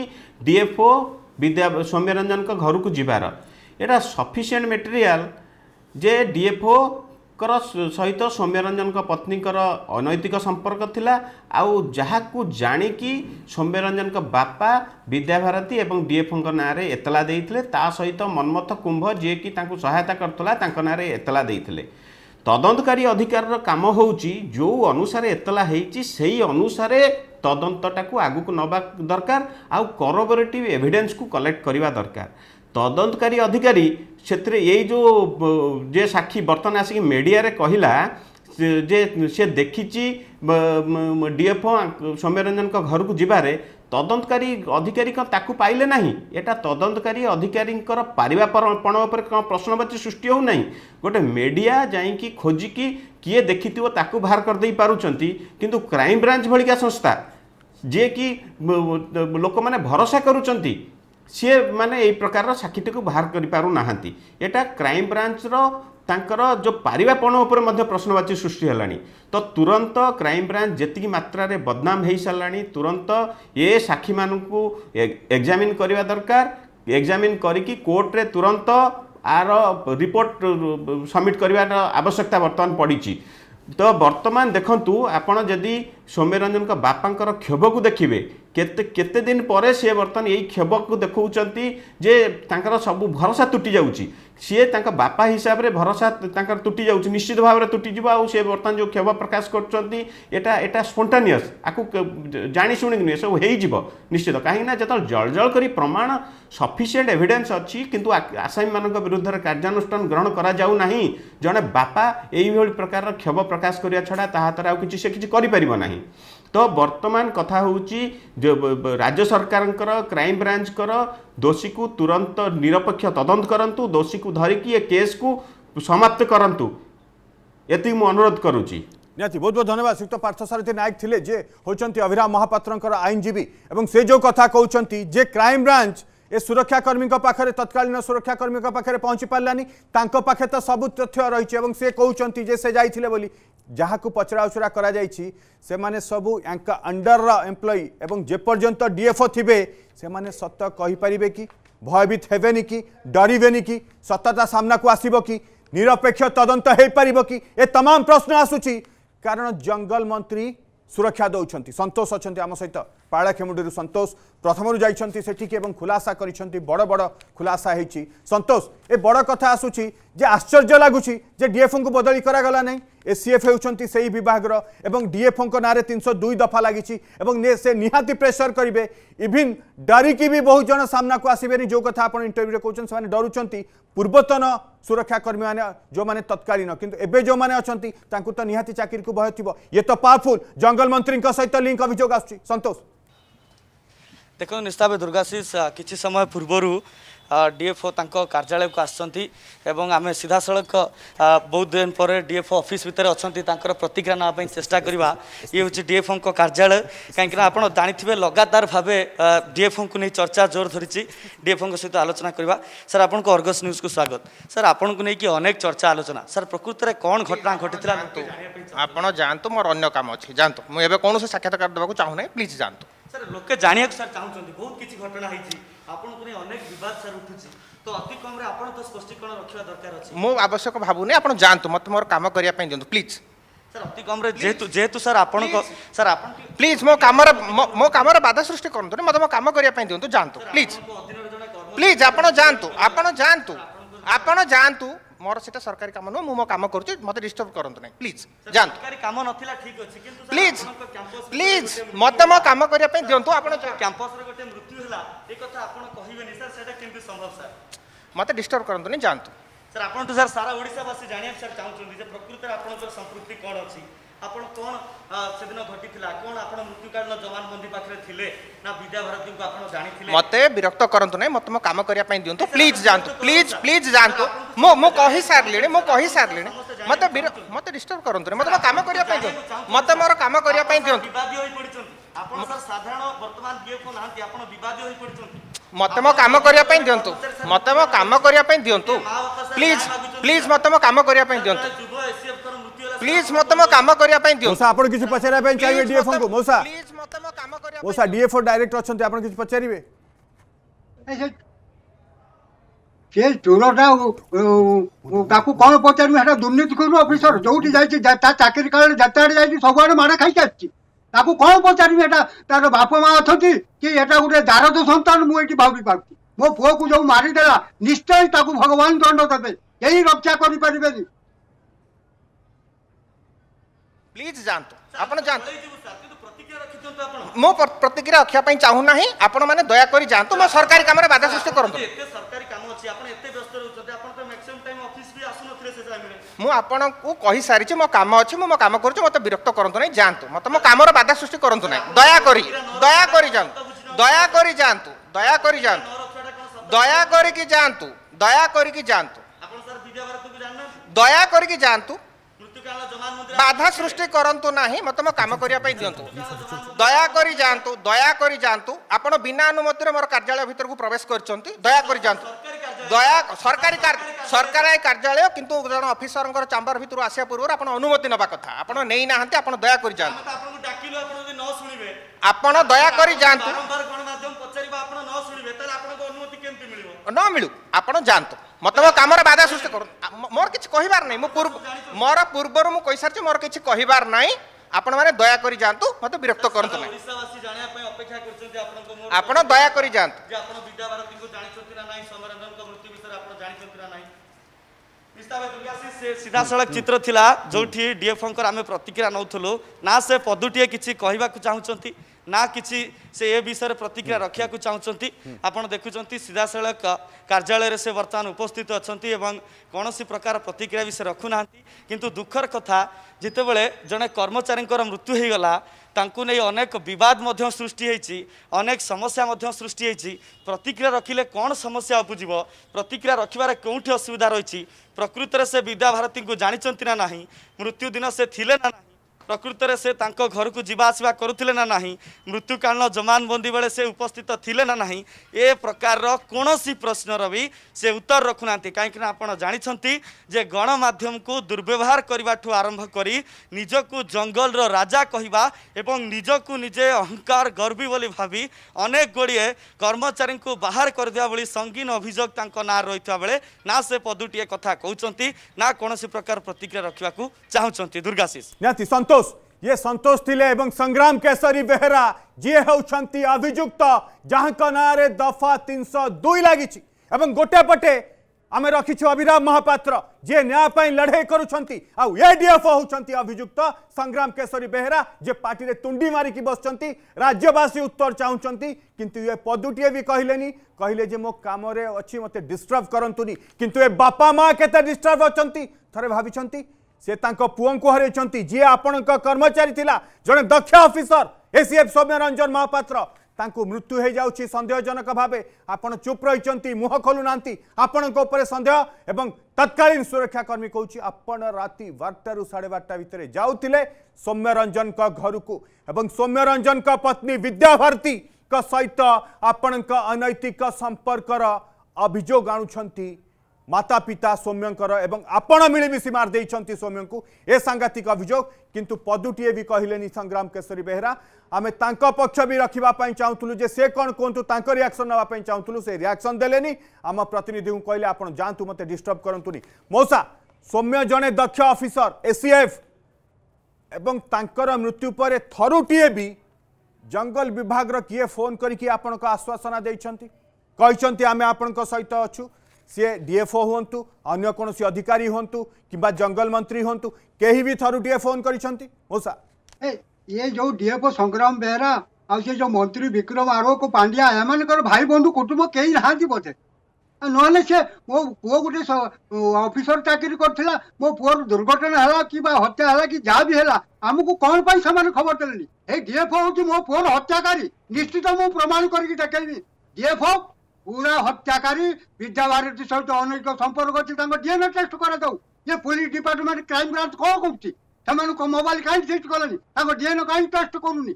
ଡିଏଫ୍ଓ ବିଦ୍ୟା ସୌମ୍ୟରଞ୍ଜନଙ୍କ ଘରକୁ ଯିବାର ଏଇଟା ସଫିସିଏଣ୍ଟ ମେଟେରିଆଲ୍ ଯେ ଡିଏଫ୍ଓ ତାଙ୍କର ସହିତ ସୌମ୍ୟରଞ୍ଜନଙ୍କ ପତ୍ନୀଙ୍କର ଅନୈତିକ ସମ୍ପର୍କ ଥିଲା ଆଉ ଯାହାକୁ ଜାଣିକି ସୌମ୍ୟରଞ୍ଜନଙ୍କ ବାପା ବିଦ୍ୟାଭାରତୀ ଏବଂ ଡିଏଫ୍ଓଙ୍କ ନାଁରେ ଏତଲା ଦେଇଥିଲେ ତା ସହିତ ମନ୍ମଥ କୁମ୍ଭ ଯିଏକି ତାଙ୍କୁ ସହାୟତା କରୁଥିଲା ତାଙ୍କ ନାଁରେ ଏତଲା ଦେଇଥିଲେ ତଦନ୍ତକାରୀ ଅଧିକାରର କାମ ହେଉଛି ଯେଉଁ ଅନୁସାରେ ଏତଲା ହେଇଛି ସେହି ଅନୁସାରେ ତଦନ୍ତଟାକୁ ଆଗକୁ ନେବା ଦରକାର ଆଉ କରୋବରେଟିଭ୍ ଏଭିଡେନ୍ସକୁ କଲେକ୍ଟ କରିବା ଦରକାର তদন্তকারী অধিকারী ସେଥିରେ ଏଇ ଯେଉଁ ଯେ ସାକ୍ଷୀ ବର୍ତ୍ତମାନ ଆସିକି ମିଡ଼ିଆରେ କହିଲା ଯେ ସେ ଦେଖିଛି ଡିଏଫ୍ଓ ସୌମ୍ୟରଞ୍ଜନଙ୍କ ଘରକୁ ଯିବାରେ ତଦନ୍ତକାରୀ ଅଧିକାରୀ କ'ଣ ତାକୁ ପାଇଲେ ନାହିଁ ଏଇଟା ତଦନ୍ତକାରୀ ଅଧିକାରୀଙ୍କର ପାରିବାପଣ ଉପରେ କ'ଣ ପ୍ରଶ୍ନବାଚୀ ସୃଷ୍ଟି ହେଉନାହିଁ ଗୋଟେ ମିଡ଼ିଆ ଯାଇକି ଖୋଜିକି କିଏ ଦେଖିଥିବ ତାକୁ ବାହାର କରିଦେଇ ପାରୁଛନ୍ତି କିନ୍ତୁ କ୍ରାଇମବ୍ରାଞ୍ଚ ଭଳିକା ସଂସ୍ଥା ଯିଏକି ଲୋକମାନେ ଭରସା କରୁଛନ୍ତି ସିଏ ମାନେ ଏଇ ପ୍ରକାରର ସାକ୍ଷୀଟିକୁ ବାହାର କରିପାରୁନାହାନ୍ତି ଏଇଟା କ୍ରାଇମବ୍ରାଞ୍ଚର ତାଙ୍କର ଯେଉଁ ପାରିବାପଣ ଉପରେ ମଧ୍ୟ ପ୍ରଶ୍ନବାଚୀ ସୃଷ୍ଟି ହେଲାଣି ତ ତୁରନ୍ତ କ୍ରାଇମବ୍ରାଞ୍ଚ ଯେତିକି ମାତ୍ରାରେ ବଦନାମ ହୋଇସାରିଲାଣି ତୁରନ୍ତ ଏ ସାକ୍ଷୀମାନଙ୍କୁ ଏକ୍ଜାମିନ୍ କରିବା ଦରକାର ଏକ୍ଜାମିନ୍ କରିକି କୋର୍ଟରେ ତୁରନ୍ତ ଆର ରିପୋର୍ଟ ସବମିଟ୍ କରିବାର ଆବଶ୍ୟକତା ବର୍ତ୍ତମାନ ପଡ଼ିଛି ତ ବର୍ତ୍ତମାନ ଦେଖନ୍ତୁ ଆପଣ ଯଦି ସୌମ୍ୟରଞ୍ଜନଙ୍କ ବାପାଙ୍କର କ୍ଷୋଭକୁ ଦେଖିବେ କେତେ କେତେ ଦିନ ପରେ ସିଏ ବର୍ତ୍ତମାନ ଏଇ କ୍ଷୋଭକୁ ଦେଖାଉଛନ୍ତି ଯେ ତାଙ୍କର ସବୁ ଭରସା ତୁଟି ଯାଉଛି ସିଏ ତାଙ୍କ ବାପା ହିସାବରେ ଭରସା ତାଙ୍କର ତୁଟି ଯାଉଛି ନିଶ୍ଚିତ ଭାବରେ ତୁଟିଯିବ ଆଉ ସିଏ ବର୍ତ୍ତମାନ ଯେଉଁ କ୍ଷୋଭ ପ୍ରକାଶ କରୁଛନ୍ତି ଏଟା ଏଟା ସ୍ପଣ୍ଟାନିୟସ୍ ଆକୁ ଜାଣିଶୁଣିକି ନୁହେଁ ସବୁ ହେଇଯିବ ନିଶ୍ଚିତ କାହିଁକିନା ଯେତେବେଳେ ଜଳଜଳ କରି ପ୍ରମାଣ ସଫିସିଏଣ୍ଟ ଏଭିଡେନ୍ସ ଅଛି କିନ୍ତୁ ଆସାମୀମାନଙ୍କ ବିରୁଦ୍ଧରେ କାର୍ଯ୍ୟାନୁଷ୍ଠାନ ଗ୍ରହଣ କରାଯାଉନାହିଁ ଜଣେ ବାପା ଏଇଭଳି ପ୍ରକାରର କ୍ଷୋଭ ପ୍ରକାଶ କରିବା ଛଡ଼ା ତାହା ଦ୍ୱାରା ଆଉ କିଛି ସେ କିଛି କରିପାରିବ ନାହିଁ तो बर्तमान कथा हूँ राज्य सरकार क्राइम ब्रांच दोषी को तुरंत निरपेक्ष तदंत करूँ दोषी को धरिक ये केस को समाप्त करूँ ये मु अनुरोध करुच्ची ନିହାତି ବହୁତ ବହୁତ ଧନ୍ୟବାଦ ଶ୍ରୀଯୁକ୍ତ ପାର୍ଥସାରଥୀ ନାୟକ ଥିଲେ ଯେ ହେଉଛନ୍ତି ଅଭିରାମ ମହାପାତ୍ରଙ୍କର ଆଇନଜୀବୀ ଏବଂ ସେ ଯେଉଁ କଥା କହୁଛନ୍ତି ଯେ କ୍ରାଇମବ୍ରାଞ୍ଚ ଏ ସୁରକ୍ଷାକର୍ମୀଙ୍କ ପାଖରେ ତତ୍କାଳୀନ ସୁରକ୍ଷାକର୍ମୀଙ୍କ ପାଖରେ ପହଞ୍ଚି ପାରିଲାନି ତାଙ୍କ ପାଖରେ ତ ସବୁ ତଥ୍ୟ ରହିଛି ଏବଂ ସେ କହୁଛନ୍ତି ଯେ ସେ ଯାଇଥିଲେ ବୋଲି ଯାହାକୁ ପଚରାଉଚରା କରାଯାଇଛି ସେମାନେ ସବୁ ୟାଙ୍କ ଅଣ୍ଡରର ଏମ୍ପ୍ଲୟି ଏବଂ ଯେପର୍ଯ୍ୟନ୍ତ ଡିଏଫ୍ଓ ଥିବେ ସେମାନେ ସତ କହିପାରିବେ କି ଭୟଭୀତ ହେବେନି କି ଡରିବେନି କି ସତତା ସାମ୍ନାକୁ ଆସିବ କି ନିରପେକ୍ଷ ତଦନ୍ତ ହୋଇପାରିବ କି ଏ ତମାମ ପ୍ରଶ୍ନ ଆସୁଛି କାରଣ ଜଙ୍ଗଲ ମନ୍ତ୍ରୀ ସୁରକ୍ଷା ଦେଉଛନ୍ତି ସନ୍ତୋଷ ଅଛନ୍ତି ଆମ ସହିତ ପାଳାଖେମୁଣ୍ଡିରୁ ସନ୍ତୋଷ ପ୍ରଥମରୁ ଯାଇଛନ୍ତି ସେଠିକି ଏବଂ ଖୁଲାସା କରିଛନ୍ତି ବଡ଼ ବଡ଼ ଖୁଲାସା ହେଇଛି ସନ୍ତୋଷ ଏ ବଡ଼ କଥା ଆସୁଛି ଯେ ଆଶ୍ଚର୍ଯ୍ୟ ଲାଗୁଛି ଯେ ଡିଏଫ୍ଓଙ୍କୁ ବଦଳି କରାଗଲା ନାହିଁ ଏ ସିଏଫ୍ ହେଉଛନ୍ତି ସେହି ବିଭାଗର ଏବଂ ଡିଏଫ୍ଓଙ୍କ ନାଁରେ ତିନିଶହ ଦୁଇ ଦଫା ଲାଗିଛି ଏବଂ ସେ ନିହାତି ପ୍ରେସର କରିବେ ଇଭିନ୍ ଡରିକି ବି ବହୁତ ଜଣ ସାମ୍ନାକୁ ଆସିବେନି ଯେଉଁ କଥା ଆପଣ ଇଣ୍ଟରଭ୍ୟୁରେ କହୁଛନ୍ତି ସେମାନେ ଡରୁଛନ୍ତି ପୂର୍ବତନ ସୁରକ୍ଷାକର୍ମୀ ମାନେ ଯେଉଁମାନେ ତତ୍କାଳୀନ କିନ୍ତୁ ଏବେ ଯେଉଁମାନେ ଅଛନ୍ତି ତାଙ୍କୁ ତ ନିହାତି ଚାକିରିକୁ ଭୟ ଥିବ ଇଏ ତ ପାୱାରଫୁଲ୍ ଜଙ୍ଗଲ ମନ୍ତ୍ରୀଙ୍କ ସହିତ ଲିଙ୍କ ଅଭିଯୋଗ ଆସୁଛି ସନ୍ତୋଷ ଦେଖନ୍ତୁ ନିସ୍ତା ଏବେ ଦୁର୍ଗାଶିଷ କିଛି ସମୟ ପୂର୍ବରୁ ডিএফও তাঁক কার্যালয়কু আসছেন এবং আমি সিধাসলখ বহু দিন পরে ডিএফও অফিস ভিতরে অনেক তাঁর প্রতিক্রিয়া নেওয়া চেষ্টা করা ইয়ে হচ্ছে ডিএফও কার্যালয় কিন্তু আপনার জাঁথিবে লগাতার ভাবে ডিএফও নিয়ে চর্চা জোর ধরিছি ডিএফও সহ আলোচনা করা স্যার আপনার অর্গস নিউজ কু স্বাগত স্যার আপনার নিয়ে অনেক চর্চা আলোচনা স্যার প্রকৃতরে কম ঘটনা ঘটি আপনার যাতে মোর অন্য কাম অ যাতে এবে কোণী সাক্ষাৎকার দেওয়া চাহু না প্লিজ যাতে ସାର୍ ଲୋକେ ଜାଣିବାକୁ ସାର୍ ଚାହୁଁଛନ୍ତି ବହୁତ କିଛି ଘଟଣା ହେଇଛି ଆପଣଙ୍କୁ ନେଇ ଅନେକ ବିବାଦ ସାର୍ ଉଠୁଛି ତ ଅତି କମ୍ରେ ଆପଣ ତ ସ୍ପଷ୍ଟୀକରଣ ରଖିବା ଦରକାର ଅଛି ମୁଁ ଆବଶ୍ୟକ ଭାବୁନି ଆପଣ ଯାଆନ୍ତୁ ମୋତେ ମୋର କାମ କରିବା ପାଇଁ ଦିଅନ୍ତୁ ପ୍ଲିଜ୍ ସାର୍ ଅତି କମ୍ରେ ଯେହେତୁ ଯେହେତୁ ସାର୍ ଆପଣଙ୍କ ସାର୍ ଆପଣ ପ୍ଲିଜ୍ ମୋ କାମରେ ମୋ କାମରେ ବାଧା ସୃଷ୍ଟି କରନ୍ତୁନି ମୋତେ ମୋ କାମ କରିବା ପାଇଁ ଦିଅନ୍ତୁ ଯାଆନ୍ତୁ ପ୍ଲିଜ୍ ପ୍ଲିଜ୍ ଆପଣ ଯାଆନ୍ତୁ ଆପଣ ଯାଆନ୍ତୁ ଆପଣ ଯାଆନ୍ତୁ ମୋର ସେଟା ସରକାରୀ କାମ ନୁହଁ ମୁଁ ମୋ କାମ କରୁଛି ମୋତେ ଡିଷ୍ଟର୍ବ କରନ୍ତୁ ନାହିଁ ପ୍ଲିଜ୍ ଯାଆନ୍ତୁ କାମ ନଥିଲା ଠିକ୍ ଅଛି କିନ୍ତୁ ପ୍ଲିଜ୍ ପ୍ଲିଜ୍ ମୋତେ ମୋ କାମ କରିବା ପାଇଁ ଦିଅନ୍ତୁ ଆପଣ କ୍ୟାମ୍ପସରେ ଗୋଟେ ମୃତ୍ୟୁ ହେଲା ଏ କଥା ଆପଣ କହିବେନି ସାର୍ ସେଟା କେମିତି ସମ୍ଭବ ସାର୍ ମୋତେ ଡିଷ୍ଟର୍ବ କରନ୍ତୁନି ଯାଆନ୍ତୁ ସାର୍ ଆପଣଠୁ ସାର୍ ସାରା ଓଡ଼ିଶାବାସୀ ଜାଣିବାକୁ ସାର୍ ଚାହୁଁଛନ୍ତି ଯେ ପ୍ରକୃତରେ ଆପଣଙ୍କର ସମ୍ପୃକ୍ତି କ'ଣ ଅଛି ଆପଣ କ'ଣ ସେଦିନ ଘଟିଥିଲା କ'ଣ ଆପଣ ମୃତ୍ୟୁକାଳୀନ ଯବାନବନ୍ଦୀ ପାଖରେ ଥିଲେ ନା ବିଦ୍ୟା ଭାରତୀଙ୍କୁ ଆପଣ ଜାଣିଥିଲେ ମୋତେ ବିରକ୍ତ କରନ୍ତୁ ନାହିଁ ମୋତେ ମୋ କାମ କରିବା ପାଇଁ ଦିଅନ୍ତୁ ପ୍ଲିଜ୍ ଯାଆନ୍ତୁ ପ୍ଲିଜ୍ ପ୍ଲିଜ୍ ଯାଆନ୍ତୁ ମୁଁ ମୁଁ କହିସାରିଲିଣି ମୁଁ କହିସାରିଲିଣି ମୋତେ ମୋତେ ଡିଷ୍ଟର୍ବ କରନ୍ତୁନି ମୋତେ ମୋ କାମ କରିବା ପାଇଁ ଦିଅନ୍ତୁ ମୋତେ ମୋର କାମ କରିବା ପାଇଁ ଦିଅନ୍ତୁ ମୋତେ ମୋ କାମ କରିବା ପାଇଁ ଦିଅନ୍ତୁ ମୋତେ ମୋ କାମ କରିବା ପାଇଁ ଦିଅନ୍ତୁ ପ୍ଲିଜ୍ ପ୍ଲିଜ୍ ମୋତେ ମୋ କାମ କରିବା ପାଇଁ ଦିଅନ୍ତୁ ପ୍ଲିଜ୍ ମୋତେ ମୋ କାମ କରିବା ପାଇଁ ଦିଅ ମଉସା ଆପଣ କିଛି ପଚାରିବା ପାଇଁ ଚାହିଁବେ ଡିଏଫଓଙ୍କୁ ମଉସା ପ୍ଲିଜ ମୋତେ ମୋ କାମ କରିବା ମଉସା ଡିଏଫଓ ଡାଇରେକ୍ଟର ଅଛନ୍ତି ଆପଣ କିଛି ପଚାରିବେ ସେ ଚୋରଟା ତାକୁ କ'ଣ ପଚାରିବୁ ସେଟା ଦୁର୍ନୀତି କରୁ ଅଫିସର ଯୋଉଠି ଯାଇଛି ତା ଚାକିରି କାଳରେ ଯେତେଆଡ଼େ ଯାଇଛି ସବୁଆଡ଼େ ମାଡ଼ ଖାଇକି ଆସିଛି ତାକୁ କ'ଣ ପଚାରିବି ଏଟା ତାର ବାପା ମା ଅଛନ୍ତି କି ଏଟା ଗୋଟେ ଦାରଦ ସନ୍ତାନ ମୁଁ ଏଠି ଭାବି ପାରୁଛି ମୋ ପୁଅକୁ ଯୋଉ ମାରିଦେଲା ନିଶ୍ଚୟ ତାକୁ ଭଗବାନ ଦଣ୍ଡ ଦେବେ କେହି ରକ୍ଷା କରିପାରିବେନି ପ୍ଲିଜ୍ ଯାଆନ୍ତୁ ଆପଣ ଯାଆନ୍ତୁ ମୁଁ ପ୍ରତିକ୍ରିୟା ରଖିବା ପାଇଁ ଚାହୁଁନାହିଁ ଆପଣମାନେ ଦୟାକରି ଯାଆନ୍ତୁ ମୋ ସରକାରୀ କାମରେ ବାଧା ସୃଷ୍ଟି କରନ୍ତୁ ମୁଁ ଆପଣଙ୍କୁ କହିସାରିଛି ମୋ କାମ ଅଛି ମୁଁ ମୋ କାମ କରୁଛି ମୋତେ ବିରକ୍ତ କରନ୍ତୁ ନାହିଁ ଯାଆନ୍ତୁ ମୋତେ ମୋ କାମର ବାଧା ସୃଷ୍ଟି କରନ୍ତୁ ନାହିଁ ଦୟାକରି ଦୟାକରି ଯାଆନ୍ତୁ ଦୟାକରି ଯାଆନ୍ତୁ ଦୟାକରି ଯାଆନ୍ତୁ ଦୟା ଯାଆନ୍ତୁ ଦୟାକରିକି ଯାଆନ୍ତୁ ଦୟା କରିକି ଯାଆନ୍ତୁ বাধা সৃষ্টি করতু না মতো মো কাম করা দিও দয়া করে দয়াকরি দয়া করে যাতে আপনার বিনা অনুমতি মোর কার্যালয় ভিতর প্রবেশ করছেন দয়া করে যাতে দয়া সরকারি সরকারি কার্যালয় কিন্তু জন অফিসর চাম্বার ভিতর আসা পূর্ব আপনার অনুমতি নেওয়া কথা আপনার নেই না আপনার দয়া করে যাতে আপনার দয়াকরি যাতে ন মিলু আপনার যাতে মতো কামরে বাধা সৃষ্টি করুন ମୋର କିଛି କହିବାର ନାହିଁ ମୁଁ ପୂର୍ବ ମୋର ପୂର୍ବରୁ ମୁଁ କହିସାରିଛି ମୋର କିଛି କହିବାର ନାହିଁ ଆପଣମାନେ ଦୟାକରି ଯାଆନ୍ତୁ ମୋତେ ବିରକ୍ତ କରନ୍ତୁ ନାହିଁ ଆପଣ ଦୟାକରି ଯାଆନ୍ତୁ ସିଧାସଳଖ ଚିତ୍ର ଥିଲା ଯେଉଁଠି ଡିଏଫ୍ଓଙ୍କର ଆମେ ପ୍ରତିକ୍ରିୟା ନେଉଥିଲୁ ନା ସେ ପଦୁଟିଏ କିଛି କହିବାକୁ ଚାହୁଁଛନ୍ତି ନା କିଛି ସେ ଏ ବିଷୟରେ ପ୍ରତିକ୍ରିୟା ରଖିବାକୁ ଚାହୁଁଛନ୍ତି ଆପଣ ଦେଖୁଛନ୍ତି ସିଧାସଳଖ କାର୍ଯ୍ୟାଳୟରେ ସେ ବର୍ତ୍ତମାନ ଉପସ୍ଥିତ ଅଛନ୍ତି ଏବଂ କୌଣସି ପ୍ରକାର ପ୍ରତିକ୍ରିୟା ବି ସେ ରଖୁନାହାନ୍ତି କିନ୍ତୁ ଦୁଃଖର କଥା ଯେତେବେଳେ ଜଣେ କର୍ମଚାରୀଙ୍କର ମୃତ୍ୟୁ ହୋଇଗଲା ତାଙ୍କୁ ନେଇ ଅନେକ ବିବାଦ ମଧ୍ୟ ସୃଷ୍ଟି ହୋଇଛି ଅନେକ ସମସ୍ୟା ମଧ୍ୟ ସୃଷ୍ଟି ହୋଇଛି ପ୍ରତିକ୍ରିୟା ରଖିଲେ କ'ଣ ସମସ୍ୟା ଉପୁଜିବ ପ୍ରତିକ୍ରିୟା ରଖିବାରେ କେଉଁଠି ଅସୁବିଧା ରହିଛି ପ୍ରକୃତରେ ସେ ବିଦ୍ୟାଭାରତୀଙ୍କୁ ଜାଣିଛନ୍ତି ନା ନାହିଁ ମୃତ୍ୟୁ ଦିନ ସେ ଥିଲେ ନା ନାହିଁ ପ୍ରକୃତରେ ସେ ତାଙ୍କ ଘରକୁ ଯିବା ଆସିବା କରୁଥିଲେ ନା ନାହିଁ ମୃତ୍ୟୁକାଳୀନ ଜମାନବନ୍ଦୀ ବେଳେ ସେ ଉପସ୍ଥିତ ଥିଲେ ନା ନାହିଁ ଏ ପ୍ରକାରର କୌଣସି ପ୍ରଶ୍ନର ବି ସେ ଉତ୍ତର ରଖୁନାହାନ୍ତି କାହିଁକିନା ଆପଣ ଜାଣିଛନ୍ତି ଯେ ଗଣମାଧ୍ୟମକୁ ଦୁର୍ବ୍ୟବହାର କରିବାଠୁ ଆରମ୍ଭ କରି ନିଜକୁ ଜଙ୍ଗଲର ରାଜା କହିବା ଏବଂ ନିଜକୁ ନିଜେ ଅହଙ୍କାର ଗର୍ବୀ ବୋଲି ଭାବି ଅନେକ ଗୁଡ଼ିଏ କର୍ମଚାରୀଙ୍କୁ ବାହାର କରିଦେବା ଭଳି ସଙ୍ଗୀନ ଅଭିଯୋଗ ତାଙ୍କ ନାଁ ରହିଥିବା ବେଳେ ନା ସେ ପଦୁଟିଏ କଥା କହୁଛନ୍ତି ନା କୌଣସି ପ୍ରକାର ପ୍ରତିକ୍ରିୟା ରଖିବାକୁ ଚାହୁଁଛନ୍ତି ଦୁର୍ଗାଶିଷ ନିହାତି ସନ୍ତୋଷ संतोष ये संतोष थिले एवं संग्राम केसरी बेहरा जी होती अभियुक्त जहां ना दफा तीन सौ दुई लगी गोटे पटे आम रखी अभिराम महापात्र जी न्याय लड़े कर एडीएफ होती अभिजुक्त संग्राम केशरी बेहरा जे पार्टी ने तुंडी मारिकी बस राज्यवासी उत्तर चाहते किंतु ये पदुटे भी कहले कहले मो कम अच्छी मत डिस्टर्ब करूनी कितु ये बापा माँ के डिस्टर्ब अच्छा थे भाई ସେ ତାଙ୍କ ପୁଅଙ୍କୁ ହରାଇଛନ୍ତି ଯିଏ ଆପଣଙ୍କ କର୍ମଚାରୀ ଥିଲା ଜଣେ ଦକ୍ଷ ଅଫିସର ଏସିଏଫ୍ ସୌମ୍ୟ ରଞ୍ଜନ ମହାପାତ୍ର ତାଙ୍କୁ ମୃତ୍ୟୁ ହୋଇଯାଉଛି ସନ୍ଦେହଜନକ ଭାବେ ଆପଣ ଚୁପ୍ ରହିଛନ୍ତି ମୁହଁ ଖୋଲୁନାହାନ୍ତି ଆପଣଙ୍କ ଉପରେ ସନ୍ଦେହ ଏବଂ ତତ୍କାଳୀନ ସୁରକ୍ଷାକର୍ମୀ କହୁଛି ଆପଣ ରାତି ବାରଟାରୁ ସାଢ଼େ ବାରଟା ଭିତରେ ଯାଉଥିଲେ ସୌମ୍ୟରଞ୍ଜନଙ୍କ ଘରକୁ ଏବଂ ସୌମ୍ୟରଞ୍ଜନଙ୍କ ପତ୍ନୀ ବିଦ୍ୟାଭାରତୀଙ୍କ ସହିତ ଆପଣଙ୍କ ଅନୈତିକ ସମ୍ପର୍କର ଅଭିଯୋଗ ଆଣୁଛନ୍ତି माता पिता सौम्यंर एवं आपण मिलमिशि मारिदे सौम्य को ए सांघातिक अभोग किंतु पदुटीए भी कहले संग्राम केशरी बेहरा आम पक्ष भी रखापी चाहूल जे से कौन कहतु रियाक्शन नाप चाहूल से रियाक्शन दे आम प्रतिनिधि को कहले आप जातु मत डिस्टर्ब करूनी मौसा सौम्य जड़े दक्ष अफिसर एसीएफ एवं मृत्यु पर थरुटीए भी जंगल विभाग किए फोन करके आपण आश्वासना देखते आम आपण सहित अच्छा সি ডিএফও হুঁতু অন্য কোণী অধিকারী হুঁতু কিংবা জঙ্গল মন্ত্রী হুঁতু কেহি বি থর ডিএফও করেছেন মূষা ইয়ে যে ডিএফও সংগ্রাম বেহেরা আছে যে মন্ত্রী বিক্রম আরোক পাণ্ডিয়া এমানকর ভাই বন্ধু কুটুম্ব কেহি নাহান্তি বোধে নহলে সে মো পুয় গোটে অফিসর চাকরি করছিলা মো পুয়র দুর্ঘটনা হেলা কিবা হত্যা হেলা কি যা বি হেলা আমকু কোন পাই সেমানে খবর দেলেনি এই ডিএফও হচ্ছে মো পুয়র হত্যাকারী নিশ্চিত মু প্রমাণ করিকি দেখাইবি ডিএফও পুরা হত্যাকারী বিদ্যাভারতী সহিত অনৈক সম্পর্ক ଅଛି ତାଙ୍କ ଡିଏନ୍ଏ ଟେଷ୍ଟ କରାଯାଉ ଯେ ପୋଲିସ ଡିପାର୍ଟମେଣ୍ଟ କ୍ରାଇମ ବ୍ରାଞ୍ଚ କ'ଣ କରୁଛି ସେମାନଙ୍କ ମୋବାଇଲ କାହିଁକି ସିଜ୍ କଲେନି ତାଙ୍କ ଡିଏନ୍ଏ କାହିଁକି ଟେଷ୍ଟ କରୁନି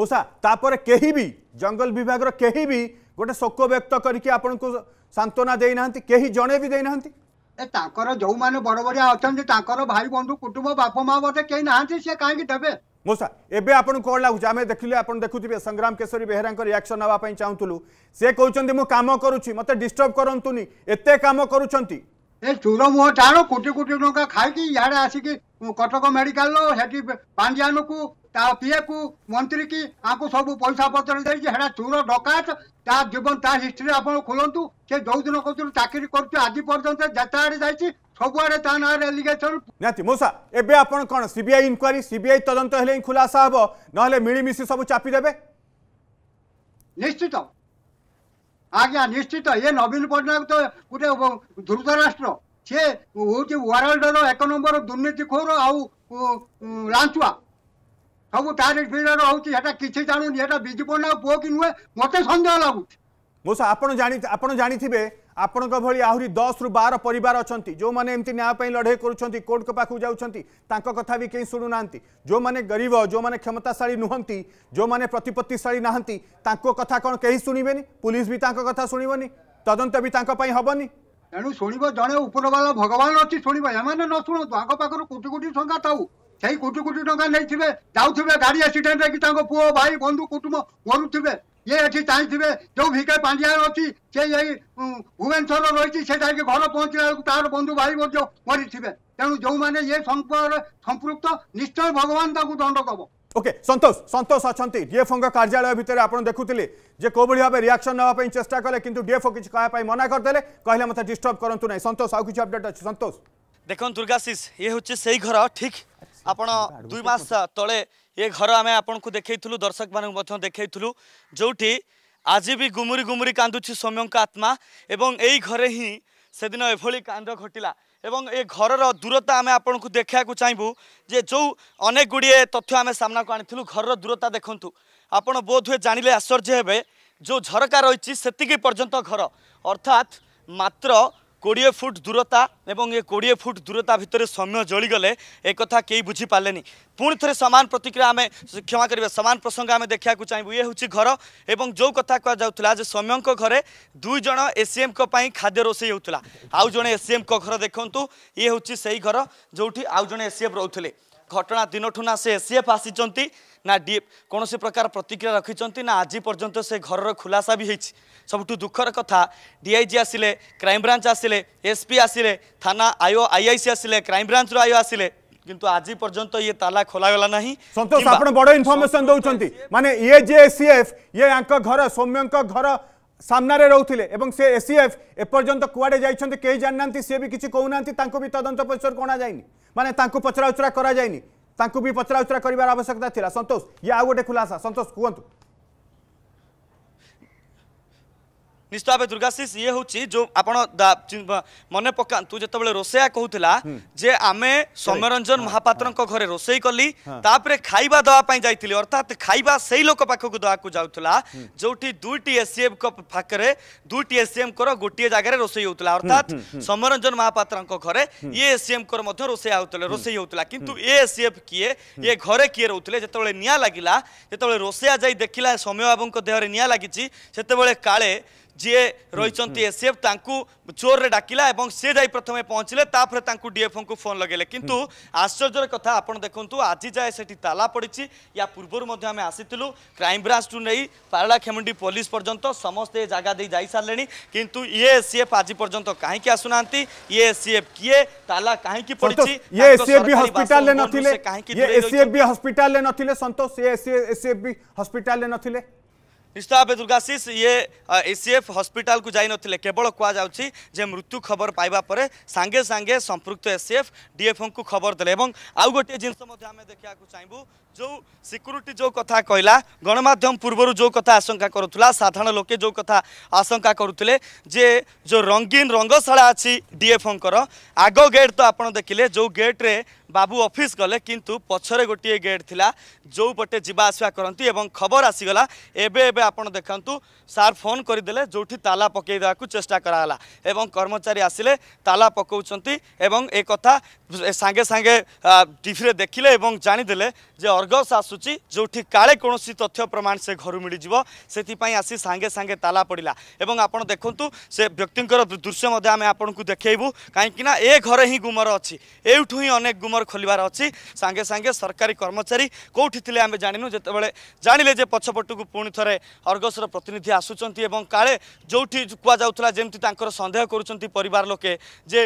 ମୂଷା ତାପରେ କେହି ବି ଜଙ୍ଗଲ ବିଭାଗର କେହି ବି ଗୋଟେ ଶୋକ ବ୍ୟକ୍ତ କରିକି ଆପଣଙ୍କୁ ସାନ୍ତ୍ୱନା ଦେଇନାହାନ୍ତି କେହି ଜଣେ ବି ଦେଇନାହାନ୍ତି ଏ ତାଙ୍କର ଯେଉଁମାନେ ବଡ଼ ବଡ଼ିଆ ଅଛନ୍ତି ତାଙ୍କର ଭାଇ ବନ୍ଧୁ କୁଟୁମ୍ବ ବାପ ମା ବୋଧେ କେହି ନାହାନ୍ତି ସେ କାହିଁକି ଦେବେ মূষা এবে আপনার কম লাগুছে আমি দেখলে আপনার দেখুবে সংগ্রাম কেশরী বেহেরাঙ্ক রিয়াকশন নেওয়া চাহুলু সে কৌন মু কাম করুছি মতো ডিস্টর্ব করতুনি এতে কাম করুছেন ଏ ଚୋର ମୁହଁ ଟାଣ କୋଟି କୋଟି ଟଙ୍କା ଖାଇକି ଇଆଡ଼େ ଆସିକି କଟକ ମେଡିକାଲ ସେଠି ପାଣ୍ଡିଆନକୁ ତା ପିଏକୁ ମନ୍ତ୍ରୀ କି ଆଙ୍କୁ ସବୁ ପଇସା ପତ୍ର ଦେଇଛି ହେଟା ଚୋର ଡକାତ ତା ଜୀବନ ତା ହିଷ୍ଟ୍ରି ଆପଣ ଖୋଲନ୍ତୁ ସେ ଯୋଉ ଦିନ କହୁଥିଲୁ ଚାକିରି କରୁଛି ଆଜି ପର୍ଯ୍ୟନ୍ତ ଯେତେ ଆଡ଼େ ଯାଇଛି तान अर एलिगेटर सबुआेसन नि साआई इन्क्वारि सिआई तद खुलासा नहे मिमिसि सबै चापिदेबे निश्चित आज निश्चित य नवीन पट्टनायक त गए ध्रुतराष्ट्र सिर्ल्ड र एक नम्बर दुर्नीति लान्चुवाजु पट्टा पो कि नुहे सन्देह लाग ଆପଣଙ୍କ ଭଳି ଆହୁରି ଦଶରୁ ବାର ପରିବାର ଅଛନ୍ତି ଯେଉଁମାନେ ଏମିତି ନ୍ୟାୟ ପାଇଁ ଲଢ଼େଇ କରୁଛନ୍ତି କୋର୍ଟଙ୍କ ପାଖକୁ ଯାଉଛନ୍ତି ତାଙ୍କ କଥା ବି କେହି ଶୁଣୁନାହାନ୍ତି ଯେଉଁମାନେ ଗରିବ ଯେଉଁମାନେ କ୍ଷମତାଶାଳୀ ନୁହନ୍ତି ଯେଉଁମାନେ ପ୍ରତିପତ୍ତିଶାଳୀ ନାହାନ୍ତି ତାଙ୍କ କଥା କ'ଣ କେହି ଶୁଣିବେନି ପୁଲିସ ବି ତାଙ୍କ କଥା ଶୁଣିବନି ତଦନ୍ତ ବି ତାଙ୍କ ପାଇଁ ହେବନି ତେଣୁ ଶୁଣିବ ଜଣେ ଉପରବାଲା ଭଗବାନ ଅଛି ଶୁଣିବ ଏମାନେ ନ ଶୁଣନ୍ତୁ ଆଙ୍କ ପାଖରୁ କୋଟି କୋଟି ଟଙ୍କା ଥାଉ ସେଇ କୋଟି କୋଟି ଟଙ୍କା ନେଇଥିବେ ଯାଉଥିବେ ଗାଡ଼ି ଆକ୍ସିଡେଣ୍ଟରେ କି ତାଙ୍କ ପୁଅ ଭାଇ ବନ୍ଧୁ କୁଟୁମ୍ବ ମରୁଥିବେ ଇଏ ଏଠି ଚାହିଁଥିବେ ଯେଉଁ ଭିକେ ପାଣ୍ଡିଆ ଅଛି ସେ ଏଇ ଭୁବନେଶ୍ୱର ରହିଛି ସେ ଯାଇକି ଘର ପହଞ୍ଚିଲା ବେଳକୁ ତାର ବନ୍ଧୁ ଭାଇ ମଧ୍ୟ ମରିଥିବେ ତେଣୁ ଯେଉଁମାନେ ଇଏ ସମ୍ପୃକ୍ତ ନିଶ୍ଚୟ ଭଗବାନ ତାଙ୍କୁ ଦଣ୍ଡ ଦେବ ওকে সন্তোষ সন্তোষ অনেক ডিএফওঙ্ কার্যালয় ভিতরে আপনার দেখুলে যে কোভাবে ভাবে রিয়াকশন নেওয়া চেষ্টা কলে কিন্তু ডিএফও কিছু কহা মনা করেদেলে কহিলেন মতো ডিস্টর্ব করতু না সন্তোষ আউ কিছু অপডেট আছে সন্তোষ দেখুন দুর্গাশিষ ইয়ে হচ্ছে সেই ঘর ঠিক আপনার দুই মাস তলে ये घर आम आपको देखू दर्शक मान देखू जो आज भी गुमुरी गुमुरी कांदुची सौम्यों आत्मा एवं यही घरे ही से दिन एभली कांड घटला एवं ए घर दूरता आम आपको देखा चाहबू जे जो अनेक गुड़े तथ्य आम सामना को आनी घर दूरता देखु आपड़ बोध हुए जाने आश्चर्य हे जो झरका रही से पर्यंत घर अर्थात मात्र কোড়িয়ে ফুট দূরতা এবং এ কোড়িয়ে ফুট দূরতা ভিতরে সৌম্য জলিগলে একথা কেই বুঝিপারে পুঁ থে সামান প্রতিক্রিয়া আমি ক্ষমা করবে সামান প্রসঙ্গ আমি দেখা চাইবু ইয়ে হচ্ছে ঘর এবং যে কথা কুয়া যে সৌম্যঙ্ ঘরে দুই জন এসিএম খাদ্য রোষেই হোলা আউ জন এসিএম ঘর দেখুন ইয়ে হচ্ছে সেই ঘর যেটি আউ জন এসিএম রুলে ଘଟଣା ଦିନଠୁ ନା ସେ ଏସ୍ ଏଫ୍ ଆସିଛନ୍ତି ନା ଡି କୌଣସି ପ୍ରକାର ପ୍ରତିକ୍ରିୟା ରଖିଛନ୍ତି ନା ଆଜି ପର୍ଯ୍ୟନ୍ତ ସେ ଘରର ଖୁଲାସା ବି ହେଇଛି ସବୁଠୁ ଦୁଃଖର କଥା ଡିଆଇଜି ଆସିଲେ କ୍ରାଇମ୍ବ୍ରାଞ୍ଚ ଆସିଲେ ଏସ୍ପି ଆସିଲେ ଥାନା ଆୟ ଆଇଆଇସି ଆସିଲେ କ୍ରାଇମ୍ବ୍ରାଞ୍ଚରୁ ଆୟ ଆସିଲେ କିନ୍ତୁ ଆଜି ପର୍ଯ୍ୟନ୍ତ ଇଏ ତାଲା ଖୋଲାଗଲା ନାହିଁ ସନ୍ତୋଷ ଆପଣ ବଡ଼ ଇନ୍ଫର୍ମେସନ୍ ଦେଉଛନ୍ତି ମାନେ ଇଏ ଯିଏ ଏସ୍ ଇଏ ୟାଙ୍କ ଘର ସୌମ୍ୟଙ୍କ ଘର সামনারে রোলে এবং সে এসিএফ এপর্যন্ত কুয়াড়ে যাইছেন কে জানা সে কিছু কৌ না তাঁকু বি তদন্ত পরিসরক অণাযায়নি মানে তাঁকু পচরা উচরা করা যায়নি তাঁকু বি পচরা উচরা করার আবশ্যকতা লা সন্তোষ ইয়ে আউ গোটে খুলাসা সন্তোষ কুহতু নিশ্চিত ভাবে দুর্গাশিষ ইয়ে হচ্ছে যে আপনার মনে পকা তু যেত রোষেয়া কুলা যে আমি সৌম্যরঞ্জন মহাপাত্র ঘরে রোষেই কলি তাপরে খাইবা দেওয়া যাই অর্থাৎ খাইবা সেই লোক পাখক দেওয়া যাওয়া যেটি দুইটি এসিএম ফাঁকরে দুইটি এসিএম কর গোটিয়ে জায়গায় রোষেই হোক অর্থাৎ সৌম্যরঞ্জন মহাপাত্র ঘরে ইয়ে এসিএম কর মধ্যে রোষেয়া হোলে রোষেই হোক কিন্তু এ এসিএফ কিয়ে ইয়ে ঘরে কিয়ে রোলে যেত নিয়া লাগিলা যেত রোষেয়া যাই দেখিলা সৌম্যবাবু দেহরে নিয়া লাগিছি সেতবে কালে जी रही हम्म, एसएफ चोर में डाकिला से जा प्रथम पहुँचले डीएफओ को फोन लगे कि हम्म। आश्चर्य कथ आप देखु आज जाए से ताला पड़ी या पूर्व आम आसी क्राइम ब्रांच टू नहीं पारा खेमुंडी पुलिस पर्यटन समस्ते जगह दे जा सारे कि ये एसएफ आज पर्यटन कहीं आसुना ये एसएफ किए ताला कहीं पड़ी ये एसएफ भी हॉस्पिटल নিশ্চিত ভাবে দুর্গাশিষ ইয়ে এসিএফ হসপিটাল যাইনলে কেবল কুযাচ্ছি যে মৃত্যু খবর পাইবা পরে সাগে সাগে সম্পৃক্ত এসিএফ ডিএফও খবর দেলে এবং আউ গোটিয়ে জিনিস আমি দেখা চাইবু যে সিকুরিটি যে কথা কহিলা গণমাধ্যম পূর্বর যে কথা আশঙ্কা করুলা সাধারণ লোকে যে কথা আশঙ্কা করুলে যে যে রঙ্গিন রঙ্গশালা আছে ডিএফওঙ্কর আগ গেট তো আপনার দেখলে যে গেট্রে বাবু অফিস গলে কিন্তু পছরে গোটিয়ে গেট লা যে পটে যা আসা করতে এবং খবর আসিগলা এবে এবে আপনার দেখুন সার ফোন দেলে যেটি তালা পকাই দেওয়া চেষ্টা করাগলা এবং কর্মচারী আসলে তালা পকাউন এবং এ কথা সাগে সাগে টিভিরে দেখিলে এবং জাঁদেলে যে অর্গস আসুচি যেটি কালে কোণী তথ্য প্রমাণ সে ঘর মিলিযোগ সেপাই আসি সাগে সাগে তালা পড়া এবং আপনার দেখুন সে ব্যক্তিঙ্কর দৃশ্য মধ্যে আমি আপনার দেখাইবু কিনা এ ঘরে হি গুমর অনেক গুমর ମୋର ଖୋଲିବାର ଅଛି ସାଙ୍ଗେ ସାଙ୍ଗେ ସରକାରୀ କର୍ମଚାରୀ କେଉଁଠି ଥିଲେ ଆମେ ଜାଣିନୁ ଯେତେବେଳେ ଜାଣିଲେ ଯେ ପଛପଟକୁ ପୁଣି ଥରେ ଅର୍ଗସର ପ୍ରତିନିଧି ଆସୁଛନ୍ତି ଏବଂ କାଳେ ଯେଉଁଠି କୁହାଯାଉଥିଲା ଯେମିତି ତାଙ୍କର ସନ୍ଦେହ କରୁଛନ୍ତି ପରିବାର ଲୋକେ ଯେ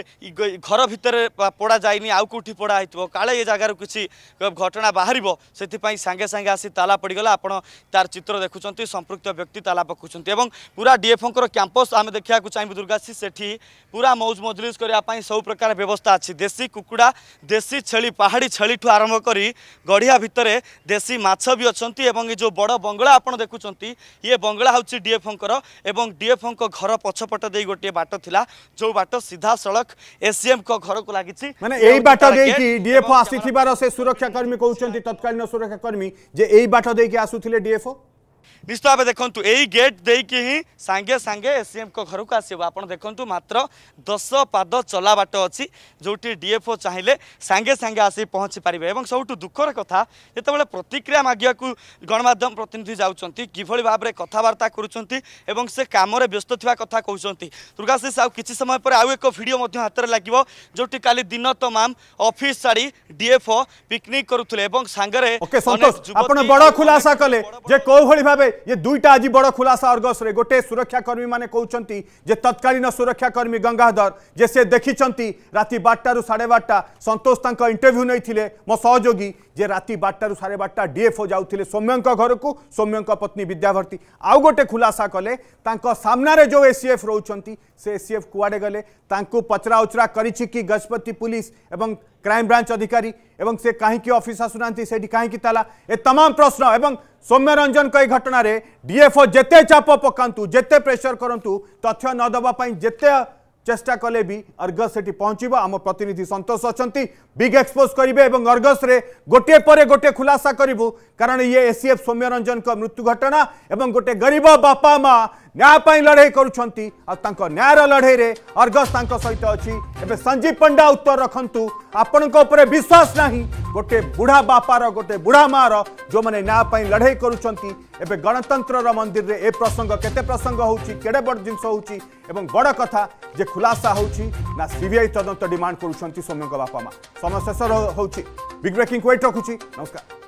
ଘର ଭିତରେ ପୋଡ଼ା ଯାଇନି ଆଉ କେଉଁଠି ପୋଡ଼ା ହେଇଥିବ କାଳେ ଏ ଜାଗାରୁ କିଛି ଘଟଣା ବାହାରିବ ସେଥିପାଇଁ ସାଙ୍ଗେ ସାଙ୍ଗେ ଆସି ତାଲା ପଡ଼ିଗଲା ଆପଣ ତାର ଚିତ୍ର ଦେଖୁଛନ୍ତି ସମ୍ପୃକ୍ତ ବ୍ୟକ୍ତି ତାଲା ପକାଉଛନ୍ତି ଏବଂ ପୁରା ଡିଏଫ୍ଓଙ୍କର କ୍ୟାମ୍ପସ୍ ଆମେ ଦେଖିବାକୁ ଚାହିଁବୁ ଦୁର୍ଗାଶ୍ରୀ ସେଠି ପୁରା ମୌଜ ମଜଲିସ୍ କରିବା ପାଇଁ ସବୁ ପ୍ରକାର ବ୍ୟବସ୍ଥା ଅଛି ଦେଶୀ କୁକୁଡ଼ା ଦେଶୀ ଦେଶୀ ଛେଳି ପାହାଡ଼ି ଛେଳିଠୁ ଆରମ୍ଭ କରି ଗଢ଼ିଆ ଭିତରେ ଦେଶୀ ମାଛ ବି ଅଛନ୍ତି ଏବଂ ଏ ଯେଉଁ ବଡ଼ ବଙ୍ଗଳା ଆପଣ ଦେଖୁଛନ୍ତି ଇଏ ବଙ୍ଗଳା ହେଉଛି ଡିଏଫ୍ଓଙ୍କର ଏବଂ ଡିଏଫ୍ଓଙ୍କ ଘର ପଛପଟ ଦେଇ ଗୋଟିଏ ବାଟ ଥିଲା ଯେଉଁ ବାଟ ସିଧାସଳଖ ଏସିଏମ୍ଙ୍କ ଘରକୁ ଲାଗିଛି ମାନେ ଏଇ ବାଟ ଦେଇକି ଡିଏଫ୍ଓ ଆସିଥିବାର ସେ ସୁରକ୍ଷାକର୍ମୀ କହୁଛନ୍ତି ତତ୍କାଳୀନ ସୁରକ୍ଷାକର୍ମୀ ଯେ ଏଇ ବାଟ ଦେଇକି ଆସୁଥିଲେ ଡିଏଫ୍ଓ ନିଶ୍ଚିତ ଭାବେ ଦେଖନ୍ତୁ ଏଇ ଗେଟ୍ ଦେଇକି ହିଁ ସାଙ୍ଗେ ସାଙ୍ଗେ ଏସିଏମ୍ଙ୍କ ଘରକୁ ଆସିବ ଆପଣ ଦେଖନ୍ତୁ ମାତ୍ର ଦଶ ପାଦ ଚଲା ବାଟ ଅଛି ଯେଉଁଠି ଡିଏଫ୍ଓ ଚାହିଁଲେ ସାଙ୍ଗେ ସାଙ୍ଗେ ଆସି ପହଞ୍ଚି ପାରିବେ ଏବଂ ସବୁଠୁ ଦୁଃଖର କଥା ଯେତେବେଳେ ପ୍ରତିକ୍ରିୟା ମାଗିବାକୁ ଗଣମାଧ୍ୟମ ପ୍ରତିନିଧି ଯାଉଛନ୍ତି କିଭଳି ଭାବରେ କଥାବାର୍ତ୍ତା କରୁଛନ୍ତି ଏବଂ ସେ କାମରେ ବ୍ୟସ୍ତ ଥିବା କଥା କହୁଛନ୍ତି ଦୁର୍ଗାଶିଷ ଆଉ କିଛି ସମୟ ପରେ ଆଉ ଏକ ଭିଡ଼ିଓ ମଧ୍ୟ ହାତରେ ଲାଗିବ ଯେଉଁଠି କାଲି ଦିନ ତମାମ ଅଫିସ ଛାଡ଼ି ଡିଏଫ୍ଓ ପିକନିକ୍ କରୁଥିଲେ ଏବଂ ସାଙ୍ଗରେ ଆପଣ ବଡ଼ ଖୁଲାସା କଲେ ଯେ କୋଉଭଳି ଭାବେ ये दुईटा आज बड़ खुलासा अर्गस गोटे सुरक्षाकर्मी मैंने कौन जे तत्कालीन सुरक्षाकर्मी गंगाधर जे से देखी राति बारटारू साढ़े बारटा तक इंटरव्यू नहीं मो सहयोगी जे राति बारटू साढ़े बारटा डीएफओ जाऊ सौम्यों घर को सौम्यों पत्नी विद्याभर्ती आउ गोटे खुलासा कले सामने जो एसीएफ रोच से एफ कड़े गले पचरा उचरा गजपति पुलिस एवं क्राइम ब्रांच अधिकारी एवं से कहीं ऑफिस आसुना से कहीं ताला ए तमाम प्रश्न एवं ସୌମ୍ୟ ରଞ୍ଜନଙ୍କ ଏହି ଘଟଣାରେ ଡିଏଫ୍ଓ ଯେତେ ଚାପ ପକାନ୍ତୁ ଯେତେ ପ୍ରେସର କରନ୍ତୁ ତଥ୍ୟ ନ ଦେବା ପାଇଁ ଯେତେ ଚେଷ୍ଟା କଲେ ବି ଅର୍ଗସ୍ ସେଠି ପହଞ୍ଚିବ ଆମ ପ୍ରତିନିଧି ସନ୍ତୋଷ ଅଛନ୍ତି ବିଗ୍ ଏକ୍ସପୋଜ୍ କରିବେ ଏବଂ ଅର୍ଗସ୍ରେ ଗୋଟିଏ ପରେ ଗୋଟିଏ ଖୁଲାସା କରିବୁ କାରଣ ଇଏ ଏସିଏଫ୍ ସୌମ୍ୟରଞ୍ଜନଙ୍କ ମୃତ୍ୟୁ ଘଟଣା ଏବଂ ଗୋଟେ ଗରିବ ବାପା ମା न्याय पर लड़े कर न्यायर लड़े अर्गस सहित अच्छी एवं संजीव पंडा उत्तर रखु आपण विश्वास ना गोटे बुढ़ा बापार गोटे बुढ़ा माँ जो मैंने न्याय लड़े कर गणतंत्र मंदिर में ए प्रसंग केते प्रसंग होड़े बड़ जिनस हो बड़ कथा जे खुलासा होना सीबीआई तदंत डिमांड कर सौम्यों बापा माँ समय शेष हो ब्रिक ब्रेकिंग वेट रखुच्छी नमस्कार